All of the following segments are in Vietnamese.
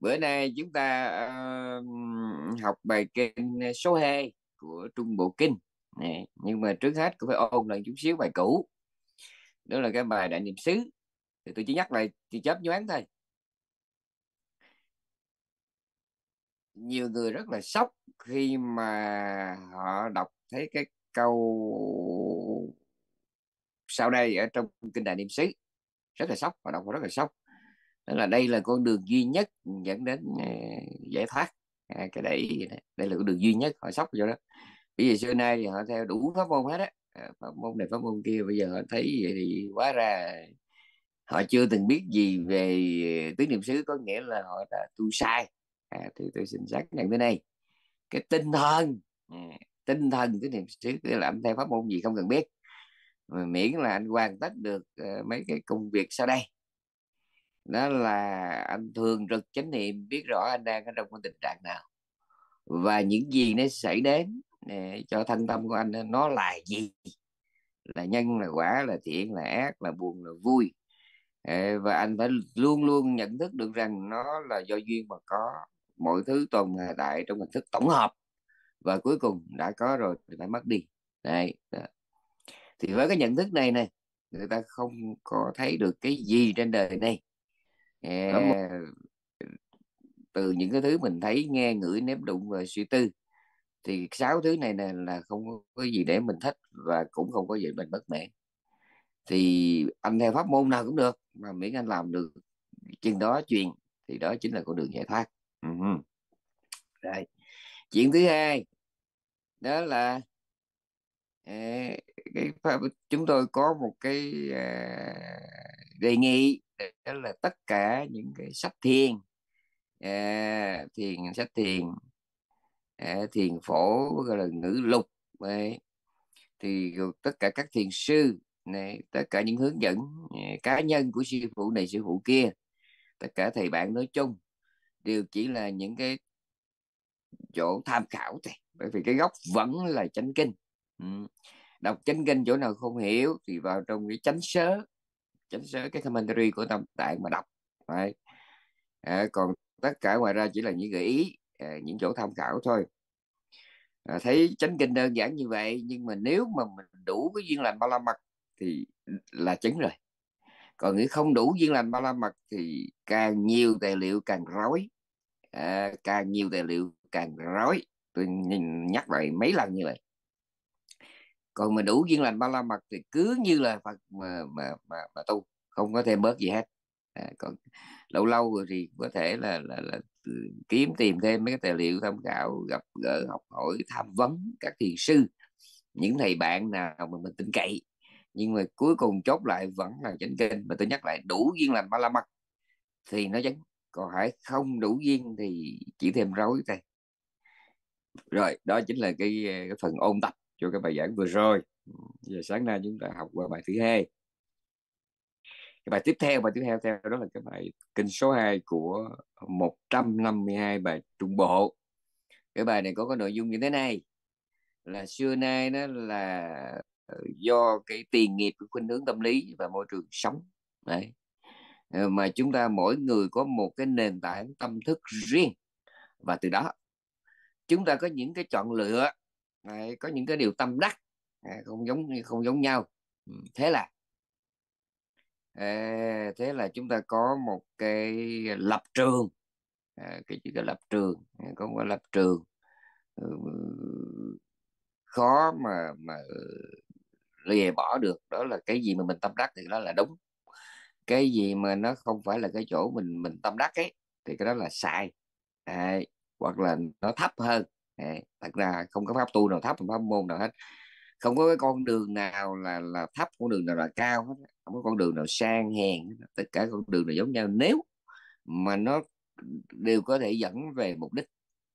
bữa nay chúng ta uh, học bài kinh ờ, số 2 của trung bộ kinh này nhưng mà trước hết cũng phải ôn lại chút xíu bài cũ đó là cái bài đại niệm xứ thì tôi chỉ nhắc lại thì chớp nhoáng thôi nhiều người rất là sốc khi mà họ đọc thấy cái câu sau đây ở trong kinh đại niệm xứ rất là sốc và đọc họ rất là sốc tức là đây là con đường duy nhất dẫn đến ờ, giải thoát à, cái đấy đây là con đường duy nhất họ sốc cho đó bây giờ xưa nay thì họ theo đủ pháp môn hết á ờ, pháp môn này pháp môn kia bây giờ họ thấy vậy thì quá ra họ chưa từng biết gì về ờ, tứ niệm xứ có nghĩa là họ đã tu sai à, thì tôi xin xác nhận tới đây cái tinh thần à, tinh thần tứ niệm xứ là anh theo pháp môn gì không cần biết miễn là anh hoàn tất được mấy cái công việc sau đây đó là anh thường trực chánh niệm biết rõ anh đang ở trong cái tình trạng nào và những gì nó xảy đến để cho thân tâm của anh nó là gì là nhân là quả là thiện là ác là buồn là vui và anh phải luôn luôn nhận thức được rằng nó là do duyên mà có mọi thứ tồn tại trong hình thức tổng hợp và cuối cùng đã có rồi thì phải mất đi đấy đó. thì với cái nhận thức này này người ta không có thấy được cái gì trên đời này à, từ những cái thứ mình thấy nghe ngửi nếm đụng và suy tư thì sáu thứ này nè là không có gì để mình thích và cũng không có gì mình bất mãn thì anh theo pháp môn nào cũng được mà miễn anh làm được chừng đó chuyện thì đó chính là con đường giải thoát uh-huh. Rồi. chuyện thứ hai đó là à, cái chúng tôi có một cái à, đề nghị để là tất cả những cái sách thiền à, thiền sách thiền à, thiền phổ gọi là ngữ lục ấy. thì tất cả các thiền sư này tất cả những hướng dẫn à, cá nhân của sư phụ này sư phụ kia tất cả thầy bạn nói chung đều chỉ là những cái chỗ tham khảo thôi bởi vì cái gốc vẫn là chánh kinh ừ. đọc chánh kinh chỗ nào không hiểu thì vào trong cái chánh sớ chính xác cái commentary của tâm tạng mà đọc Đấy. À, còn tất cả ngoài ra chỉ là những gợi ý à, những chỗ tham khảo thôi à, thấy chánh kinh đơn giản như vậy nhưng mà nếu mà mình đủ cái duyên lành ba la mật thì là chứng rồi còn nếu không đủ duyên lành ba la mật thì càng nhiều tài liệu càng rối à, càng nhiều tài liệu càng rối tôi nhắc lại mấy lần như vậy còn mà đủ duyên lành ba la mật thì cứ như là phật mà mà mà, mà tu không có thêm bớt gì hết à, còn lâu lâu rồi thì có thể là, là là kiếm tìm thêm mấy cái tài liệu tham khảo gặp gỡ học hỏi tham vấn các thiền sư những thầy bạn nào mà mình tin cậy nhưng mà cuối cùng chốt lại vẫn là chánh kinh mà tôi nhắc lại đủ duyên lành ba la mật thì nó chánh còn hãy không đủ duyên thì chỉ thêm rối thôi rồi đó chính là cái, cái phần ôn tập cho cái bài giảng vừa rồi ừ, giờ sáng nay chúng ta học qua bài thứ hai cái bài tiếp theo bài tiếp theo theo đó là cái bài kinh số 2 của 152 bài trung bộ cái bài này có cái nội dung như thế này là xưa nay nó là ờ, do cái tiền nghiệp của khuynh hướng tâm lý và môi trường sống đấy ờ, mà chúng ta mỗi người có một cái nền tảng tâm thức riêng và từ đó chúng ta có những cái chọn lựa Đấy, có những cái điều tâm đắc không giống không giống nhau ừ, thế là thế là chúng ta có một cái lập trường cái chữ cái lập trường ừ, có một lập trường ừ, khó mà mà lìa bỏ được đó là cái gì mà mình tâm đắc thì đó là đúng cái gì mà nó không phải là cái chỗ mình mình tâm đắc ấy thì cái đó là sai à, hoặc là nó thấp hơn Đấy, thật ra không có pháp tu nào thấp pháp môn nào hết không có cái con đường nào là là thấp con đường nào là cao hết không có con đường nào sang hèn tất cả con đường đều giống nhau nếu mà nó đều có thể dẫn về mục đích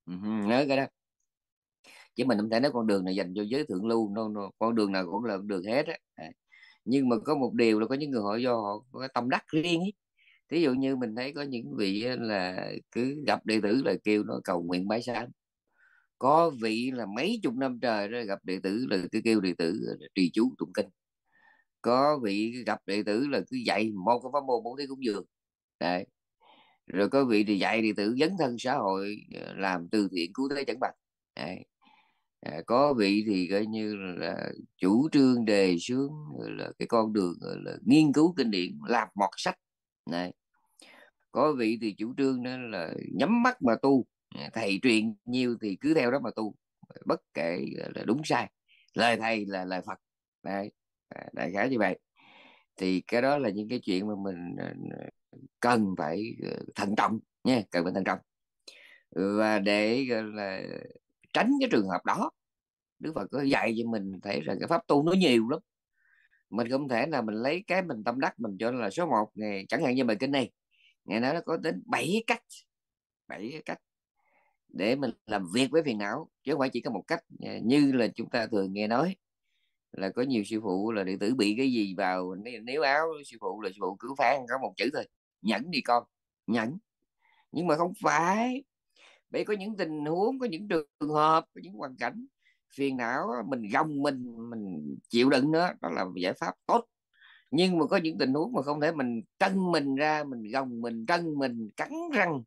ừ nhớ cái đó chứ mình không thể nói con đường này dành cho giới thượng lưu no, no. con đường nào cũng là con đường hết á nhưng mà có một điều là có những người họ do họ có tâm đắc riêng ấy. thí dụ như mình thấy có những vị là cứ gặp đệ tử là kêu nó cầu nguyện bái sám có vị là mấy chục năm trời rồi gặp đệ tử là cứ kêu đệ tử trì chú tụng kinh có vị gặp đệ tử là cứ dạy một cái pháp môn bốn thế cũng dường đấy rồi có vị thì dạy đệ tử dấn thân xã hội ờ, làm từ thiện cứu thế chẳng bằng đấy. À, có vị thì coi như là chủ trương đề xướng là cái con đường là nghiên cứu kinh điển làm mọt sách này có vị thì chủ trương đó là nhắm mắt mà tu Ờ, thầy truyền nhiều thì cứ theo đó mà tu bất kể là đúng sai lời thầy là lời phật đấy à, đại khái như vậy thì cái đó là những cái chuyện mà mình ờ, cần phải ờ, thận trọng nha cần phải thận trọng và để là tránh cái trường hợp đó Đức Phật có dạy cho mình thấy rằng cái pháp tu nó nhiều lắm mình không thể là mình lấy cái mình tâm đắc mình cho là số 1 ngày chẳng hạn như bài kinh này ngày nói nó có đến 7 cách 7 cách để mình làm việc với phiền não chứ không phải chỉ có một cách à, như là chúng ta thường nghe nói là có nhiều sư phụ là điện tử bị cái gì vào nếu áo sư phụ là sư phụ cứ phán có một chữ thôi nhẫn đi con nhẫn nhưng mà không phải bởi có những tình huống có những trường hợp có những hoàn cảnh phiền não mình gồng mình mình chịu đựng nó đó là giải pháp tốt nhưng mà có những tình huống mà không thể mình trân mình ra mình gồng mình trân mình cắn răng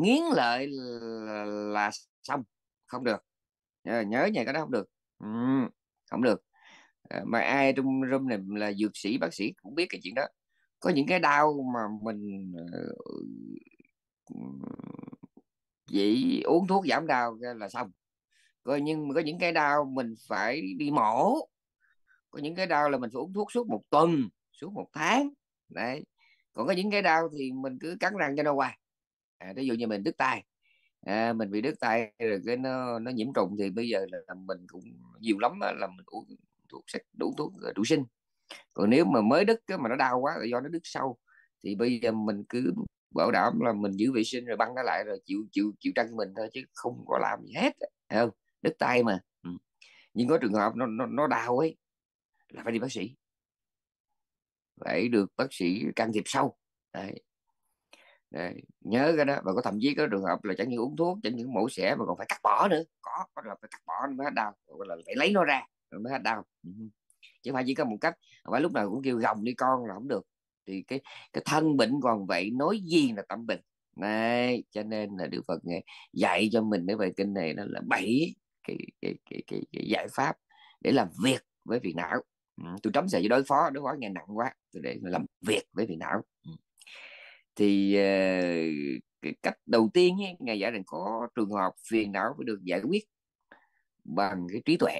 nghiến lợi là, là xong không được nhớ nhà cái đó không được không được ờ, mà ai trong room này là dược sĩ bác sĩ cũng biết cái chuyện đó có những cái đau mà mình ờ, chỉ uống thuốc giảm đau là xong coi nhưng mà có những cái đau mình phải đi mổ có những cái đau là mình phải uống thuốc suốt một tuần suốt một tháng đấy còn có những cái đau thì mình cứ cắn răng cho nó qua à, ví dụ như mình đứt tay à, mình bị đứt tay rồi cái nó nó nhiễm trùng thì bây giờ là mình cũng nhiều lắm là mình uống thuốc sẽ đủ thuốc ờ, đủ sinh còn nếu mà mới đứt mà nó đau quá là do nó đứt sâu thì bây giờ mình cứ bảo đảm là mình giữ vệ sinh rồi băng nó lại rồi chịu chịu chịu trăng mình thôi chứ không có làm gì hết không đứt tay mà nhưng có trường hợp nó nó, nó đau ấy là phải đi bác sĩ phải được bác sĩ can thiệp sâu Đấy. Đấy, nhớ cái đó và có thậm chí có trường hợp là chẳng những uống thuốc chẳng những mổ xẻ mà còn phải cắt bỏ nữa có có là phải cắt bỏ mới hết đau gọi là phải lấy nó ra mới hết đau ừ chứ phải chỉ có một cách phải lúc nào cũng kêu gồng đi con là không được thì cái cái thân bệnh còn vậy nói gì là tâm bệnh này cho nên là Đức Phật ngài dạy cho mình cái bài kinh này nó là bảy cái cái, cái cái cái giải pháp để làm việc với vị não ừ, tôi trống sẽ đối phó đối phó nghe nặng quá tôi để làm việc với vị não thì ờ, cái cách đầu tiên ấy, ngài giải rằng có trường hợp phiền não phải được giải quyết bằng cái trí tuệ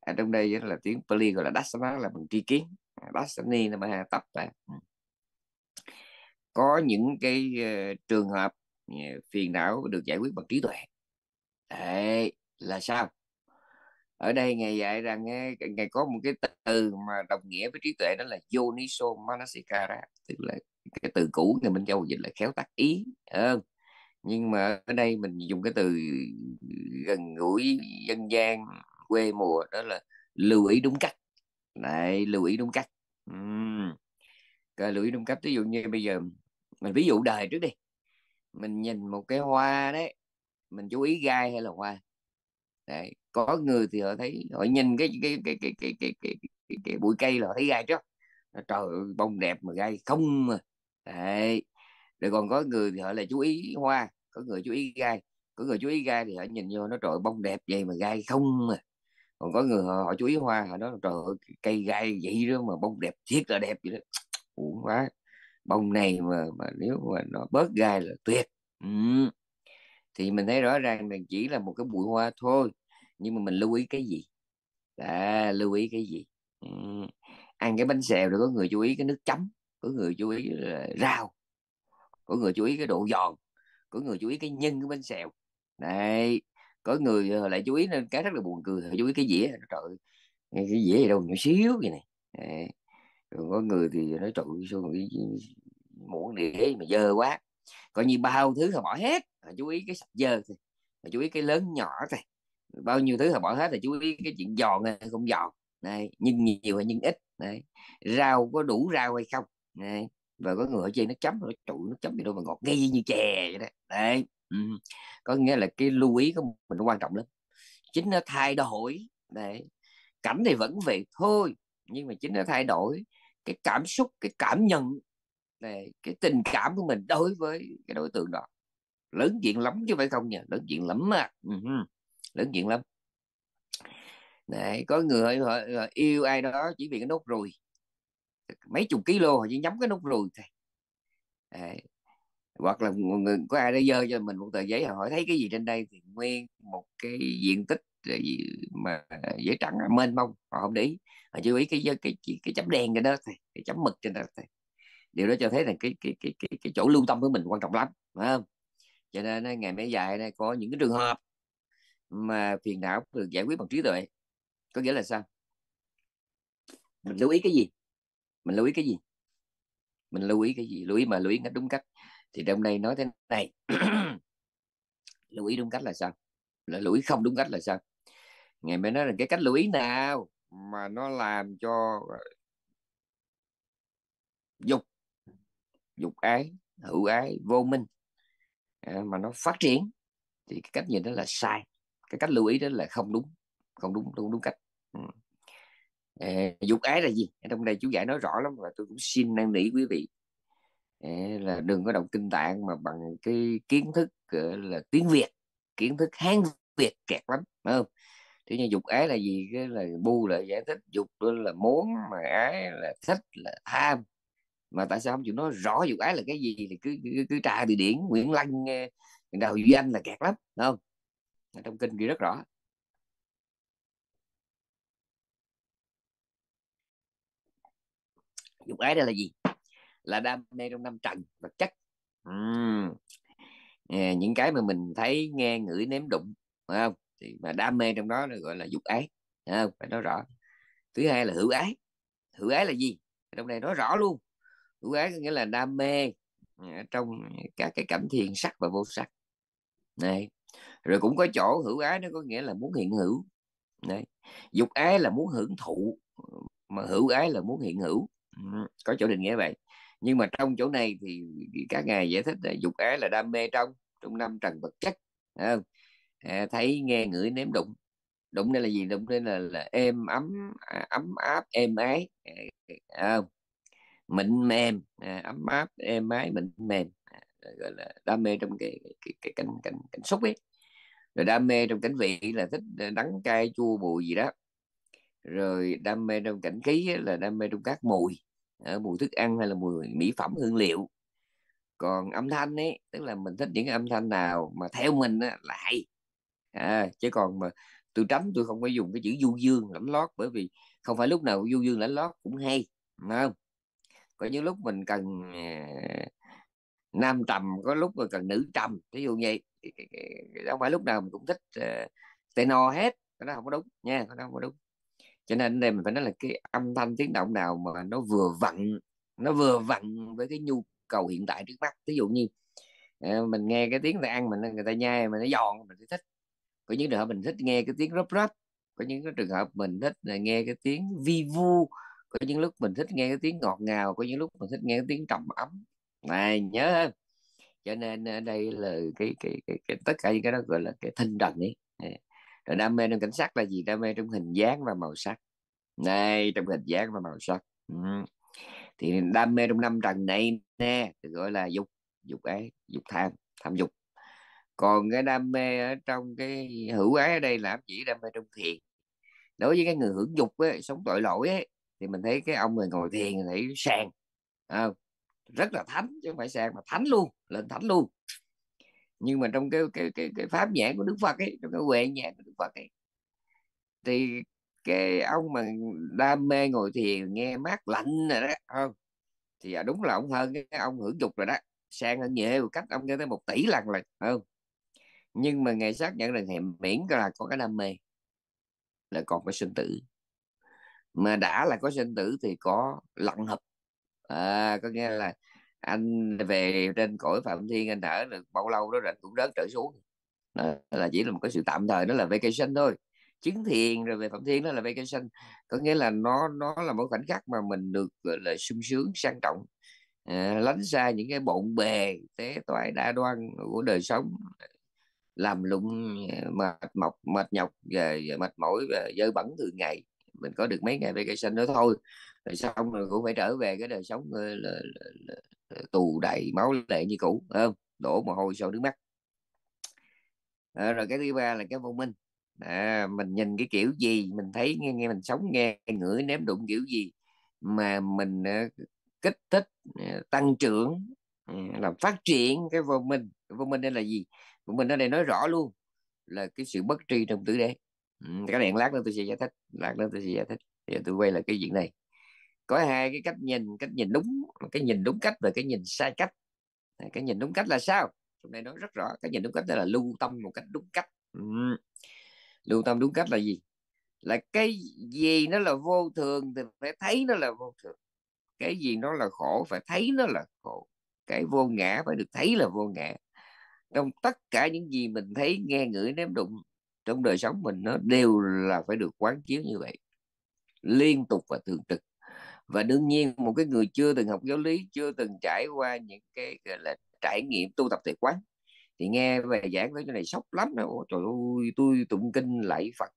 ở trong đây là tiếng Pali gọi là dasana là bằng tri kiến à, dasani là bằng tập là ừ. có những cái uh, trường hợp uh, phiền não được giải quyết bằng trí tuệ Đấy, là sao ở đây ngài dạy rằng ngài có một cái từ mà đồng nghĩa với trí tuệ đó là yoniso manasikara tức là cái từ cũ người minh châu dịch là khéo tác ý à, nhưng mà ở đây mình dùng cái từ gần gũi dân gian quê mùa đó là lưu ý đúng cách lại lưu ý đúng cách uhm. lưu ý đúng cách ví dụ như bây giờ mình ví dụ đời trước đi mình nhìn một cái hoa đấy mình chú ý gai hay là hoa đấy. có người thì họ thấy họ nhìn cái cái cái cái cái cái, cái, cái, cái bụi cây là họ thấy gai trước trời ơi, bông đẹp mà gai không mà đấy rồi còn có người thì họ là chú ý hoa có người chú ý gai có người chú ý gai thì họ nhìn vô nó trời bông đẹp vậy mà gai không mà còn có người họ, họ chú ý hoa họ nói trời ơi, cây gai vậy đó mà bông đẹp thiết là đẹp vậy đó uổng quá bông này mà mà nếu mà nó bớt gai là tuyệt ừ. thì mình thấy rõ ràng là chỉ là một cái bụi hoa thôi nhưng mà mình lưu ý cái gì à, lưu ý cái gì ừ. ăn cái bánh xèo rồi có người chú ý cái nước chấm có người chú ý là rau có người chú ý cái độ giòn có người chú ý cái nhân của bánh xèo này có người ờ, lại chú ý nên cái rất là buồn cười chú ý cái dĩa trời cái dĩa gì đâu nhỏ xíu vậy này Đấy. có người thì nói trời xuống cái muỗng đĩa mà dơ quá coi như bao thứ họ bỏ hết họ chú ý cái sạch dơ thôi họ chú ý cái lớn nhỏ thôi bao nhiêu thứ họ bỏ hết là chú ý cái chuyện giòn hay không giòn này nhưng nhiều hay nhưng ít này rau có đủ rau hay không đấy. và có người ở trên nó chấm nó trụ nó chấm gì đâu mà ngọt nghi như chè vậy đó đấy ừ. có nghĩa là cái lưu ý của mình nó quan trọng lắm chính nó thay đổi đấy cảnh thì vẫn vậy thôi nhưng mà chính nó thay đổi cái cảm xúc cái cảm nhận này cái tình cảm của mình đối với cái đối tượng đó lớn chuyện lắm chứ phải không nhỉ lớn chuyện lắm mà uh lớn chuyện lắm này có người họ, họ, yêu ai đó chỉ vì cái nốt rồi mấy chục ký lô họ chỉ nhắm cái nút rồi, thôi à, hoặc là người có ai đó dơ cho mình một tờ giấy hỏi thấy cái gì trên đây thì nguyên một cái diện tích mà giấy trắng à, mênh mông họ không để ý họ chú ý cái cái cái, cái chấm đen trên đó thôi cái chấm mực trên đó thôi điều đó cho thấy là cái cái cái cái, cái chỗ lưu tâm của mình quan trọng lắm phải không cho nên ngày mấy dài này có những cái trường hợp mà phiền não được giải quyết bằng trí tuệ có nghĩa là sao mình lưu ý cái gì mình lưu ý cái gì mình lưu ý cái gì lưu ý mà lưu ý đúng cách thì trong đây nói thế này lưu ý đúng cách là sao là lưu ý không đúng cách là sao ngày mới nói là cái cách lưu ý nào mà nó làm cho dục dục ái hữu ái vô minh à, mà nó phát triển thì cái cách nhìn đó là sai cái cách lưu ý đó là không đúng không đúng không đúng cách à, dục ái là gì trong đây chú giải nói rõ lắm và tôi cũng xin năn nỉ quý vị à, là đừng có đọc kinh tạng mà bằng cái kiến thức ờ, là tiếng việt kiến thức hán việt kẹt lắm phải không thế như dục ái là gì cái là bu là giải thích dục là muốn mà ái là thích là tham mà tại sao không chịu nói rõ dục ái là cái gì thì cứ cứ, cứ trà từ điển nguyễn lăng ờ, đào duy anh là kẹt lắm không ở trong kinh ghi rất rõ dục ái đây là gì là đam mê trong năm trần vật chất uhm. à, ờ, những cái mà mình thấy nghe ngửi nếm đụng phải không thì mà đam mê trong đó gọi là dục ái phải không phải nói rõ thứ hai là hữu ái hữu ái là gì trong này nói rõ luôn hữu ái có nghĩa là đam mê ờ, trong các cái cảm thiền sắc và vô sắc này rồi cũng có chỗ hữu ái nó có nghĩa là muốn hiện hữu này dục ái là muốn hưởng thụ mà hữu ái là muốn hiện hữu có chỗ định nghĩa vậy nhưng mà trong chỗ này thì các ngài giải thích là dục ái là đam mê trong trong năm trần vật chất không? À, thấy nghe ngửi nếm đụng đụng đây là gì đụng đây là, là êm ấm à, ấm áp êm ái à, à, không? mịn mềm à, ấm áp êm ái mịn mềm à, gọi là đam mê trong cái cái, cái cảnh cảnh cảnh xúc ấy rồi đam mê trong cảnh vị là thích đắng cay chua bùi gì đó rồi đam mê trong cảnh ký là đam mê trong các mùi ở mùi thức ăn hay là mùi mỹ phẩm hương liệu còn âm thanh ấy tức là mình thích những âm thanh nào mà theo mình á, là hay à, chứ còn mà tôi tránh tôi không có dùng cái chữ du dương lãnh lót bởi vì không phải lúc nào du dương lãnh lót cũng hay đúng không có những lúc mình cần nam trầm có lúc mà cần nữ trầm ví dụ vậy không phải lúc nào mình cũng thích uh, tê hết nó không có đúng nha nó không có đúng cho nên đây mình phải nói là cái âm thanh tiếng động nào mà nó vừa vặn nó vừa vặn với cái nhu cầu hiện tại trước mắt ví dụ như ờ, mình nghe cái tiếng người ta ăn mình người ta nhai mình nó giòn mình thích có những trường hợp mình thích nghe cái tiếng rớp rớp có những cái trường hợp mình thích là nghe cái tiếng vi vu có những lúc mình thích nghe cái tiếng ngọt ngào có những lúc mình thích nghe cái tiếng trầm ấm này nhớ không cho nên ờ, đây là cái cái, cái, cái tất cả những cái đó gọi là cái thinh trần ấy ờ rồi đam mê trong cảnh sắc là gì đam mê trong hình dáng và màu sắc này trong hình dáng và màu sắc ừ. thì đam mê trong năm trần này nè được gọi là dục dục ấy dục tham tham dục còn cái đam mê ở trong cái hữu ái ở đây là chỉ đam mê trong thiền đối với cái người hưởng dục ấy, sống tội lỗi ấy, thì mình thấy cái ông người ngồi thiền thấy sàng à, rất là thánh chứ không phải sàng mà thánh luôn lên thánh luôn nhưng mà trong cái cái cái, cái pháp nhãn của đức phật ấy trong cái huệ nhãn của đức phật ấy thì cái ông mà đam mê ngồi thiền nghe mát lạnh rồi đó không thì à, đúng là ông hơn cái ông hưởng dục rồi đó sang hơn nhiều cách ông cho tới một tỷ lần rồi không nhưng mà ngày xác nhận rằng hiểm miễn là có cái đam mê là còn có sinh tử mà đã là có sinh tử thì có lặng hợp à, có nghĩa là anh về trên cõi phạm thiên anh ở được bao lâu đó rồi cũng rớt trở xuống đó là chỉ là một cái sự tạm thời nó là vacation thôi chứng thiền rồi về phạm thiên đó là vacation có nghĩa là nó nó là một khoảnh khắc mà mình được gọi là sung sướng sang trọng à, lánh xa những cái bộn bề tế toại đa đoan của đời sống làm lụng à, mệt mọc mệt nhọc về và mệt mỏi về dơ bẩn từ ngày mình có được mấy ngày vacation đó thôi rồi xong rồi cũng phải trở về cái đời sống là, là, là tù đầy máu lệ như cũ không đổ mồ hôi sau nước mắt à, rồi cái thứ ba là cái vô minh à, mình nhìn cái kiểu gì mình thấy nghe nghe mình sống nghe ngửi ném đụng kiểu gì mà mình uh, kích thích uh, tăng trưởng uh, làm phát triển cái vô minh cái vô minh đây là gì vô minh ở đây nói rõ luôn là cái sự bất tri trong tử đế ừ, cái này lát nữa tôi sẽ giải thích lát nữa tôi sẽ giải thích giờ tôi quay lại cái chuyện này có hai cái cách nhìn cách nhìn đúng cái nhìn đúng cách và cái nhìn sai cách cái nhìn đúng cách là sao hôm nay nói rất rõ cái nhìn đúng cách là lưu tâm một cách đúng cách lưu tâm đúng cách là gì là cái gì nó là vô thường thì phải thấy nó là vô thường cái gì nó là khổ phải thấy nó là khổ cái vô ngã phải được thấy là vô ngã trong tất cả những gì mình thấy nghe ngửi ném đụng trong đời sống mình nó đều là phải được quán chiếu như vậy liên tục và thường trực và đương nhiên một cái người chưa từng học giáo lý chưa từng trải qua những cái gọi là trải nghiệm tu tập thời quán thì nghe về giảng cái này sốc lắm đó. trời ơi tôi tụng kinh lạy phật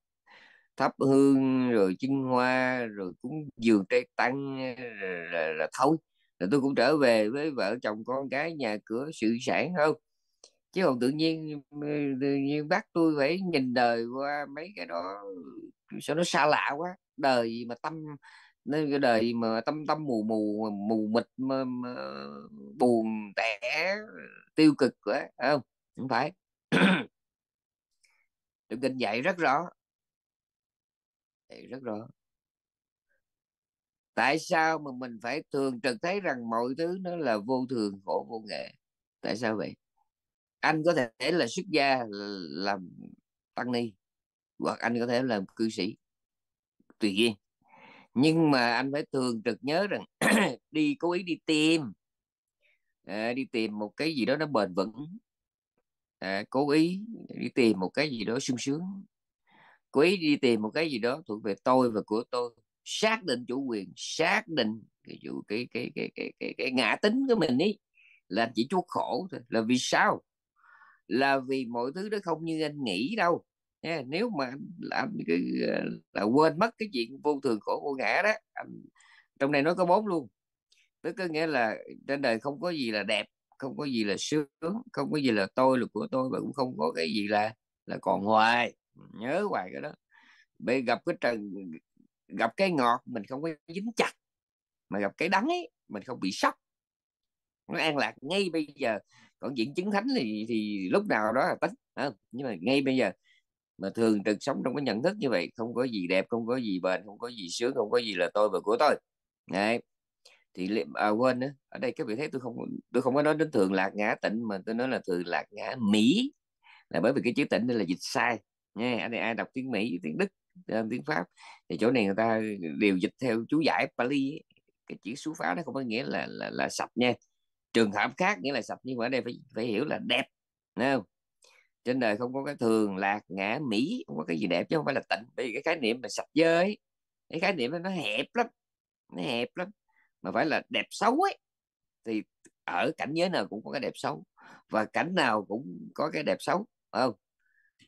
thắp hương rồi chinh hoa rồi cũng dường trai tăng là, là, thôi rồi tôi cũng trở về với vợ chồng con cái nhà cửa sự sản hơn chứ còn tự nhiên tự nhiên bác tôi phải nhìn đời qua mấy cái đó sao nó xa lạ quá đời gì mà tâm nên cái đời mà tâm tâm mù mù mù mịt mà, mà, buồn tẻ tiêu cực quá không không phải được kinh dạy rất rõ dạy rất rõ tại sao mà mình phải thường trực thấy rằng mọi thứ nó là vô thường khổ vô nghệ tại sao vậy anh có thể là xuất gia làm tăng ni hoặc anh có thể làm cư sĩ tùy duyên nhưng mà anh phải thường trực nhớ rằng đi cố ý đi tìm à, đi tìm một cái gì đó nó bền vững à, cố ý đi tìm một cái gì đó sung sướng cố ý đi tìm một cái gì đó thuộc về tôi và của tôi xác định chủ quyền xác định cái chủ cái cái cái cái cái, cái ngã tính của mình ý là chỉ chuốc khổ thôi là vì sao là vì mọi thứ đó không như anh nghĩ đâu nha nếu mà anh làm cái ờ, là quên mất cái chuyện vô thường khổ vô ngã đó anh, trong này nó có bốn luôn tức có nghĩa là trên đời không có gì là đẹp không có gì là sướng không có gì là tôi là của tôi và cũng không có cái gì là là còn hoài nhớ hoài cái đó bị gặp cái trần gặp cái ngọt mình không có dính chặt mà gặp cái đắng ấy mình không bị sốc nó an lạc ngay bây giờ còn diễn chứng thánh thì thì lúc nào đó là tính à, nhưng mà ngay bây giờ mà thường trực sống trong cái nhận thức như vậy không có gì đẹp không có gì bền không có gì sướng không có gì là tôi và của tôi Đấy. thì à, quên đó ở đây các vị thấy tôi không tôi không có nói đến thường lạc ngã tịnh mà tôi nói là thường lạc ngã mỹ là bởi vì cái chữ tịnh đây là dịch sai nha anh đây ai đọc tiếng mỹ tiếng đức ờ, tiếng pháp thì chỗ này người ta đều dịch theo chú giải Pali ấy. cái chữ xú pháo nó không có nghĩa là là, là sạch nha trường hợp khác nghĩa là sạch nhưng mà ở đây phải phải hiểu là đẹp Đấy không trên đời không có cái thường lạc ngã mỹ không có cái gì đẹp chứ không phải là tịnh bởi vì cái khái niệm mà sạch dơ ấy cái khái niệm nó hẹp lắm nó hẹp lắm mà phải là đẹp xấu ấy thì ở cảnh giới nào cũng có cái đẹp xấu và cảnh nào cũng có cái đẹp xấu không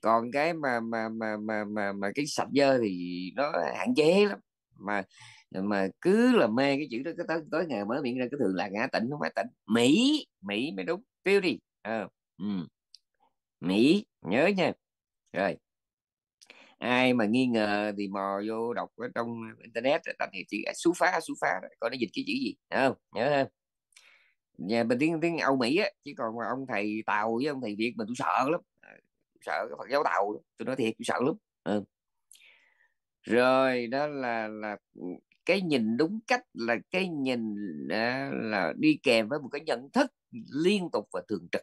còn cái mà mà mà mà mà, mà cái sạch dơ thì nó hạn chế lắm mà mà cứ là mê cái chữ đó cái tới tối ngày mới miệng ra cái thường là ngã tịnh không phải tịnh mỹ mỹ mới đúng tiêu đi à, ừ. Mỹ nhớ nha rồi ai mà nghi ngờ thì mò vô đọc ở trong ờ, internet tập thì chữ xú phá xú phá coi nó dịch cái chữ gì Đấy không nhớ không nhà bên tiếng tiếng Âu Mỹ á chứ còn mà ông thầy tàu với ông thầy Việt mình tôi sợ lắm ờ, sợ cái Phật giáo tàu tôi nói thiệt tôi sợ lắm ừ. rồi đó là là ừ, cái nhìn đúng cách là cái nhìn à, là đi kèm với một cái nhận thức liên tục và thường trực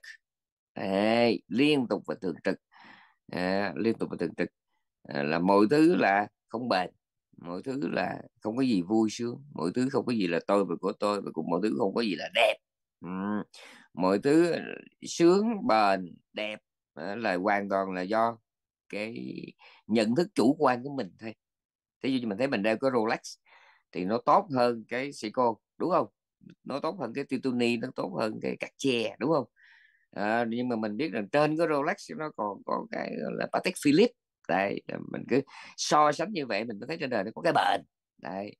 Ê, liên tục và thường trực à, liên tục và thường trực à, là mọi thứ là không bền mọi thứ là không có gì vui sướng mọi thứ không có gì là tôi và của tôi và cũng mọi thứ không có gì là đẹp ừ. mọi thứ sướng bền đẹp à, là hoàn toàn là do cái nhận thức chủ quan của mình thôi Thế dụ như mình thấy mình đeo có Rolex thì nó tốt hơn cái Seiko đúng không nó tốt hơn cái Tituni nó tốt hơn cái Cartier đúng không à, nhưng mà mình biết rằng trên cái Rolex nó còn có cái là Patek Philippe đấy ờ, mình cứ so sánh như vậy mình mới thấy trên đời nó có cái bệnh đấy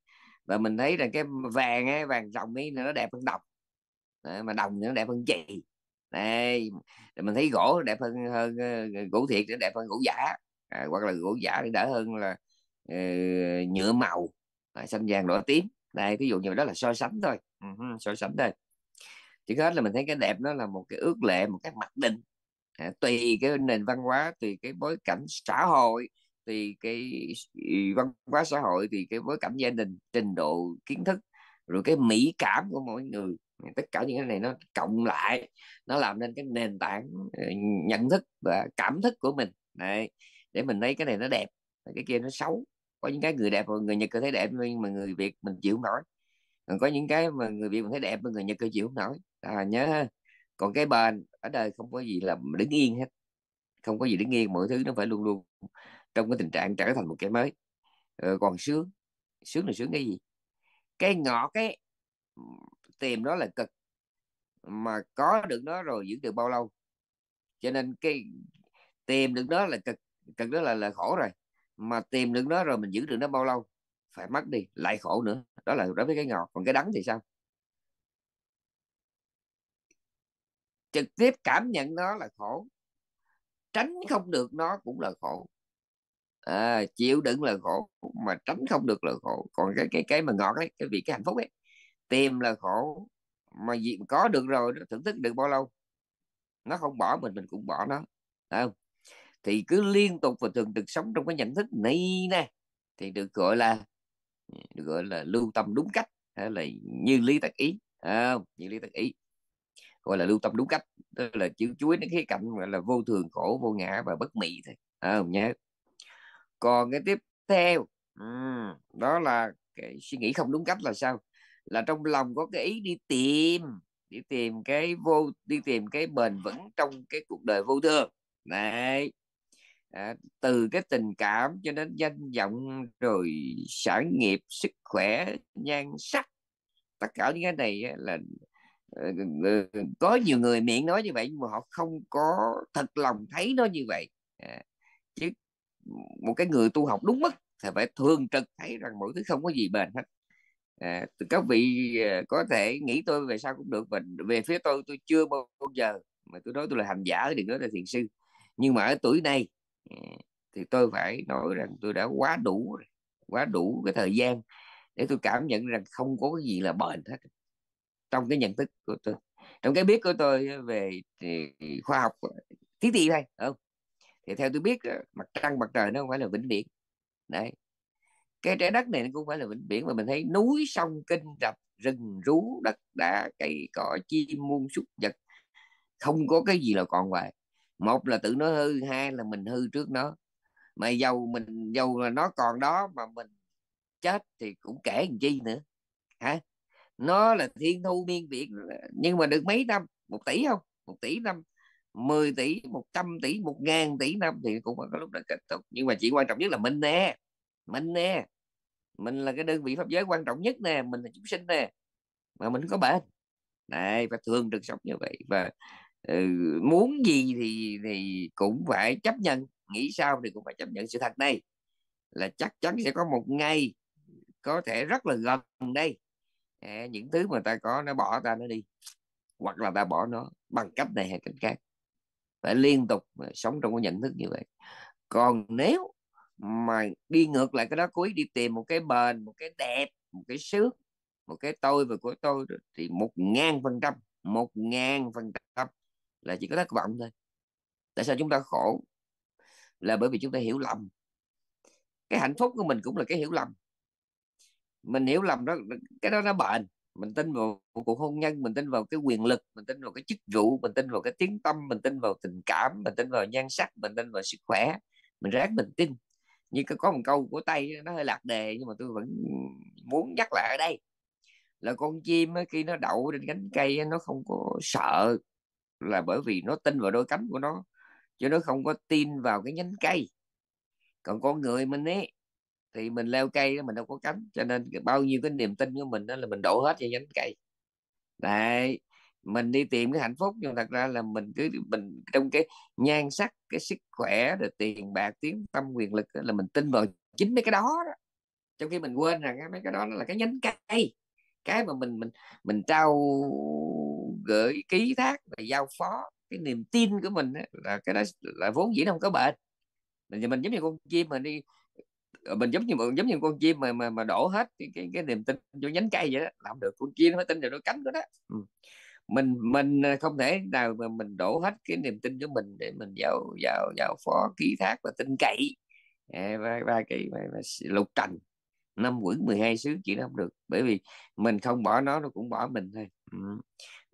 và mình thấy rằng cái vàng ấy, vàng rồng ấy nó đẹp hơn đồng đấy, mà đồng nó đẹp hơn chị đây mình thấy gỗ đẹp hơn hơn ờ, gỗ thiệt nó đẹp hơn gỗ giả à, hoặc là gỗ giả thì đỡ hơn là uh, nhựa màu à, xanh vàng đỏ tím đây ví dụ như đó là so sánh thôi uh-huh, so sánh thôi trước hết là mình thấy cái đẹp nó là một cái ước lệ một cái mặc định à, tùy cái nền văn hóa tùy cái bối cảnh xã hội tùy cái văn hóa xã hội thì cái bối cảnh gia đình trình độ kiến thức rồi cái mỹ cảm của mỗi người tất cả những cái này nó cộng lại nó làm nên cái nền tảng ờ, nhận thức và cảm thức của mình Đấy, để mình thấy cái này nó đẹp cái kia nó xấu có những cái người đẹp người nhật có thấy đẹp nhưng mà người việt mình chịu nổi còn có những cái mà người việt mình thấy đẹp mà người nhật cơ chịu không nổi à, nhớ ha còn cái bền ở đời không có gì là đứng yên hết không có gì đứng yên mọi thứ nó phải luôn luôn trong cái tình trạng trở thành một cái mới ờ, còn sướng sướng là sướng cái gì cái ngọt cái tìm đó là cực mà có được nó rồi giữ được bao lâu cho nên cái tìm được nó là cực cực đó là là khổ rồi mà tìm được nó rồi mình giữ được nó bao lâu phải mất đi lại khổ nữa đó là đối với cái ngọt còn cái đắng thì sao trực tiếp cảm nhận nó là khổ tránh không được nó cũng là khổ à, chịu đựng là khổ mà tránh không được là khổ còn cái cái cái mà ngọt ấy cái vị cái hạnh phúc ấy tìm là khổ mà gì có được rồi nó thưởng thức được bao lâu nó không bỏ mình mình cũng bỏ nó Đấy không thì cứ liên tục và thường được sống trong cái nhận thức này nè thì được gọi là được gọi là lưu tâm đúng cách hay là như lý tạc ý à, như lý tạc ý gọi là lưu tâm đúng cách tức là chữ chuối nó khía cạnh gọi là vô thường khổ vô ngã và bất mị thôi à, nhớ còn cái tiếp theo đó là cái suy nghĩ không đúng cách là sao là trong lòng có cái ý đi tìm đi tìm cái vô đi tìm cái bền vững trong cái cuộc đời vô thường này à, từ cái tình cảm cho đến danh vọng rồi sản nghiệp sức khỏe nhan sắc tất cả những cái này là ờ, ờ, có nhiều người miệng nói như vậy nhưng mà họ không có thật lòng thấy nó như vậy à, chứ một cái người tu học đúng mức thì phải thường trực thấy rằng mọi thứ không có gì bền hết à, các vị ờ, có thể nghĩ tôi về sao cũng được và về phía tôi tôi chưa bao giờ mà tôi nói tôi là hành giả đừng nói là thiền sư nhưng mà ở tuổi này Ờ, thì tôi phải nói rằng tôi đã quá đủ quá đủ cái thời gian để tôi cảm nhận rằng không có cái gì là bền hết trong cái nhận thức của tôi trong cái biết của tôi về ờ, khoa học tí tị thôi không thì theo tôi biết mặt trăng mặt trời nó không phải là vĩnh viễn đấy cái trái đất này nó cũng phải là vĩnh viễn mà mình thấy núi sông kinh rập rừng rú đất đá cây cỏ chim muôn súc vật không có cái gì là còn hoài một là tự nó hư hai là mình hư trước nó mà dầu mình dầu là nó còn đó mà mình chết thì cũng kể làm chi nữa hả nó là thiên thu miên việt nhưng mà được mấy năm một tỷ không một tỷ năm 10 tỷ 100 tỷ 1 ngàn tỷ năm thì cũng có lúc đã kết thúc nhưng mà chỉ quan trọng nhất là mình nè mình nè mình là cái đơn vị pháp giới quan trọng nhất nè mình là chúng sinh nè mà mình có bệnh này phải thường được sống như vậy và Ừ, muốn gì thì thì cũng phải chấp nhận nghĩ sao thì cũng phải chấp nhận sự thật đây là chắc chắn sẽ có một ngày có thể rất là gần đây à, những thứ mà ta có nó bỏ ta nó đi hoặc là ta bỏ nó bằng cách này hay cách khác phải liên tục sống trong cái nhận thức như vậy còn nếu mà đi ngược lại cái đó cuối đi tìm một cái bền một cái đẹp một cái sướng một cái tôi và của tôi thì một ngàn phần trăm một ngàn phần trăm là chỉ có thất vọng thôi tại sao chúng ta khổ là bởi vì chúng ta hiểu lầm cái hạnh phúc của mình cũng là cái hiểu lầm mình hiểu lầm đó cái đó nó bền mình tin vào cuộc hôn nhân mình tin vào cái quyền lực mình tin vào cái chức vụ mình tin vào cái tiếng tâm mình tin vào tình cảm mình tin vào nhan sắc mình tin vào sức khỏe mình ráng mình tin như có một câu của tay nó hơi lạc đề nhưng mà tôi vẫn muốn nhắc lại ở đây là con chim khi nó đậu trên cánh cây nó không có sợ là bởi vì nó tin vào đôi cánh của nó chứ nó không có tin vào cái nhánh cây còn con người mình ấy thì mình leo cây đó mình đâu có cánh cho nên bao nhiêu cái niềm tin của mình đó là mình đổ hết vào nhánh cây đấy mình đi tìm cái hạnh phúc nhưng thật ra là mình cứ mình trong cái nhan sắc cái sức khỏe rồi tiền bạc tiếng tâm quyền lực đó, là mình tin vào chính mấy cái đó, đó trong khi mình quên rằng mấy cái đó là cái nhánh cây cái mà mình mình mình trao gửi ký thác và giao phó cái niềm tin của mình ấy, là cái đó là vốn dĩ không có bệnh mình mình giống như con chim mà đi ờ, mình giống như giống như con chim mà mà mà đổ hết cái cái, cái niềm tin vô nhánh cây vậy đó làm được con chim nó tin vào đôi cánh của đó ừ. mình mình ờ, không thể nào mà mình đổ hết cái niềm tin của mình để mình vào vào vào phó ký thác và tin cậy và, và cái lục trần năm quẩn 12 xứ chỉ nó không được bởi vì mình không bỏ nó nó cũng bỏ mình thôi ừ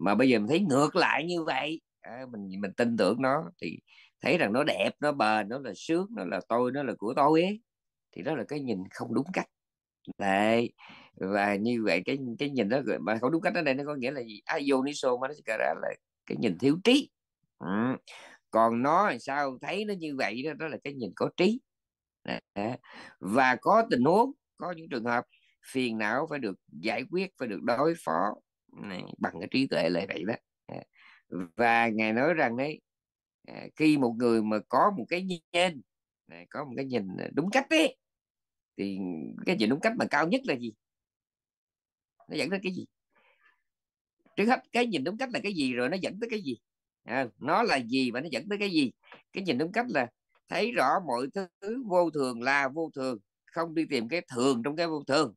mà bây giờ mình thấy ngược lại như vậy à, mình mình tin tưởng nó thì thấy rằng nó đẹp nó bền nó là sướng nó là tôi nó là của tôi ấy thì đó là cái nhìn không đúng cách đấy và như vậy cái cái nhìn đó mà không đúng cách ở đây nó có nghĩa là gì ayoniso à, mà nó sẽ ra là cái nhìn thiếu trí ừ. còn nó sao thấy nó như vậy đó đó là cái nhìn có trí đấy. và có tình huống có những trường hợp phiền não phải được giải quyết phải được đối phó bằng cái trí tuệ lại vậy đó à, và ngài nói rằng đấy à, khi một người mà có một cái nhìn này, có một cái nhìn đúng cách đấy thì cái gì đúng cách mà cao nhất là gì nó dẫn tới cái gì trước hết cái nhìn đúng cách là cái gì rồi nó dẫn tới cái gì à, nó là gì và nó dẫn tới cái gì cái nhìn đúng cách là thấy rõ mọi thứ vô thường là vô thường không đi tìm cái thường trong cái vô thường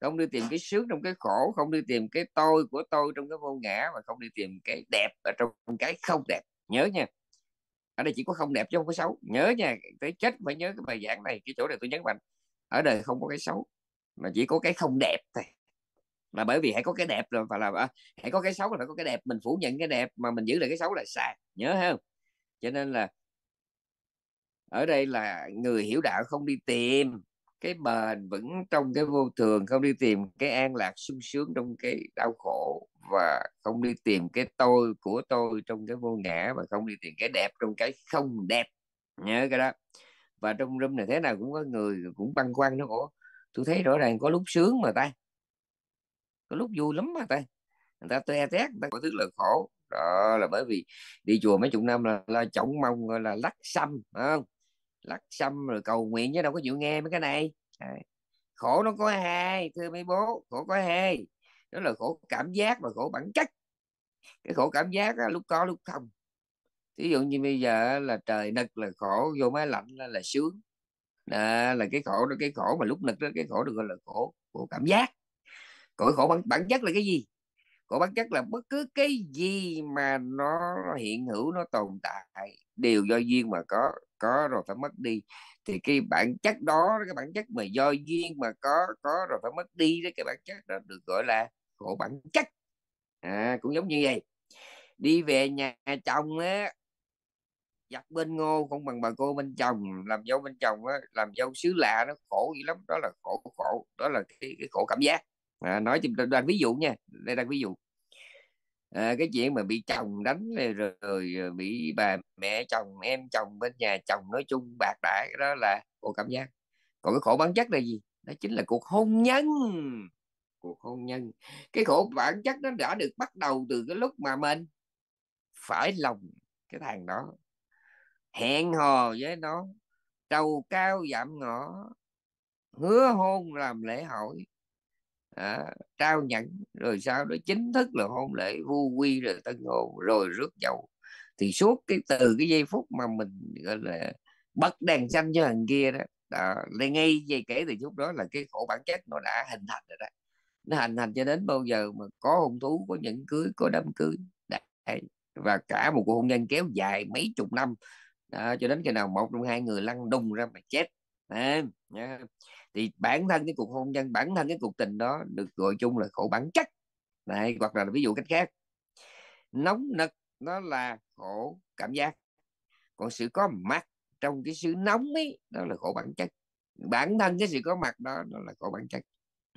không đi tìm cái sướng trong cái khổ không đi tìm cái tôi của tôi trong cái vô ngã và không đi tìm cái đẹp ở trong cái không đẹp nhớ nha ở đây chỉ có không đẹp chứ không có xấu nhớ nha tới chết phải nhớ cái bài giảng này cái chỗ này tôi nhấn mạnh ở đời không có cái xấu mà chỉ có cái không đẹp thôi là bởi vì hãy có cái đẹp rồi và là à, hãy có cái xấu là phải có cái đẹp mình phủ nhận cái đẹp mà mình giữ lại cái xấu là sai nhớ không cho nên là ở đây là người hiểu đạo không đi tìm cái bền vững trong cái vô thường không đi tìm cái an lạc sung sướng trong cái đau khổ và không đi tìm cái tôi của tôi trong cái vô ngã và không đi tìm cái đẹp trong cái không đẹp nhớ cái đó và trong room này thế nào cũng có người cũng băn khoăn nó ủa tôi thấy rõ ràng có lúc sướng mà ta có lúc vui lắm mà ta người ta toe tét người ta có thứ là khổ đó là bởi vì đi chùa mấy chục năm là, là chổng mông là lắc xăm phải không lắc xăm rồi cầu nguyện chứ đâu có chịu nghe mấy cái này à. khổ nó có hai thưa mấy bố khổ có hai đó là khổ cảm giác và khổ bản chất cái khổ cảm giác á, lúc có lúc không ví dụ như bây giờ là trời nực là khổ vô máy lạnh là, là sướng à, là cái khổ đó cái khổ mà lúc nực đó cái khổ được gọi là khổ khổ cảm giác cõi khổ bản, bản chất là cái gì khổ bản chất là bất cứ cái gì mà nó hiện hữu nó tồn tại đều do duyên mà có có rồi phải mất đi thì cái bản chất đó cái bản chất mà do duyên mà có có rồi phải mất đi đó cái bản chất đó được gọi là khổ bản chất à, cũng giống như vậy đi về nhà chồng á giặt bên ngô không bằng bà cô bên chồng làm dâu bên chồng á làm dâu xứ lạ nó khổ dữ lắm đó là khổ khổ đó là cái, cái khổ cảm giác à, nói cho anh ví dụ nha đây là ví dụ à, cái chuyện mà bị chồng đánh rồi, rồi, rồi ờ, bị bà mẹ chồng em chồng bên nhà chồng nói chung bạc đại đó là cô cảm giác còn cái khổ bản chất là gì đó chính là cuộc hôn nhân cuộc hôn nhân cái khổ bản chất nó đã được bắt đầu từ cái lúc mà mình phải lòng cái thằng đó hẹn hò với nó trầu cao giảm ngõ hứa hôn làm lễ hỏi à, trao nhận rồi sau đó chính thức là hôn lễ vu quy rồi tân hôn rồi rước dầu thì suốt cái từ cái giây phút mà mình gọi là bật đèn xanh cho thằng kia đó đó là ngay về kể từ lúc đó là cái khổ bản chất nó đã hình thành rồi đó nó hình thành cho đến bao giờ mà có hôn thú có những cưới có đám cưới Đấy. và cả một cuộc hôn nhân kéo dài mấy chục năm đó, cho đến khi nào một trong hai người lăn đùng ra mà chết Đấy thì bản thân cái cuộc hôn nhân bản thân cái cuộc tình đó được gọi chung là khổ bản chất này hoặc là ví dụ cách khác nóng nực nó là khổ cảm giác còn sự có mặt trong cái sự nóng ấy đó là khổ bản chất bản thân cái sự có mặt đó nó là khổ bản chất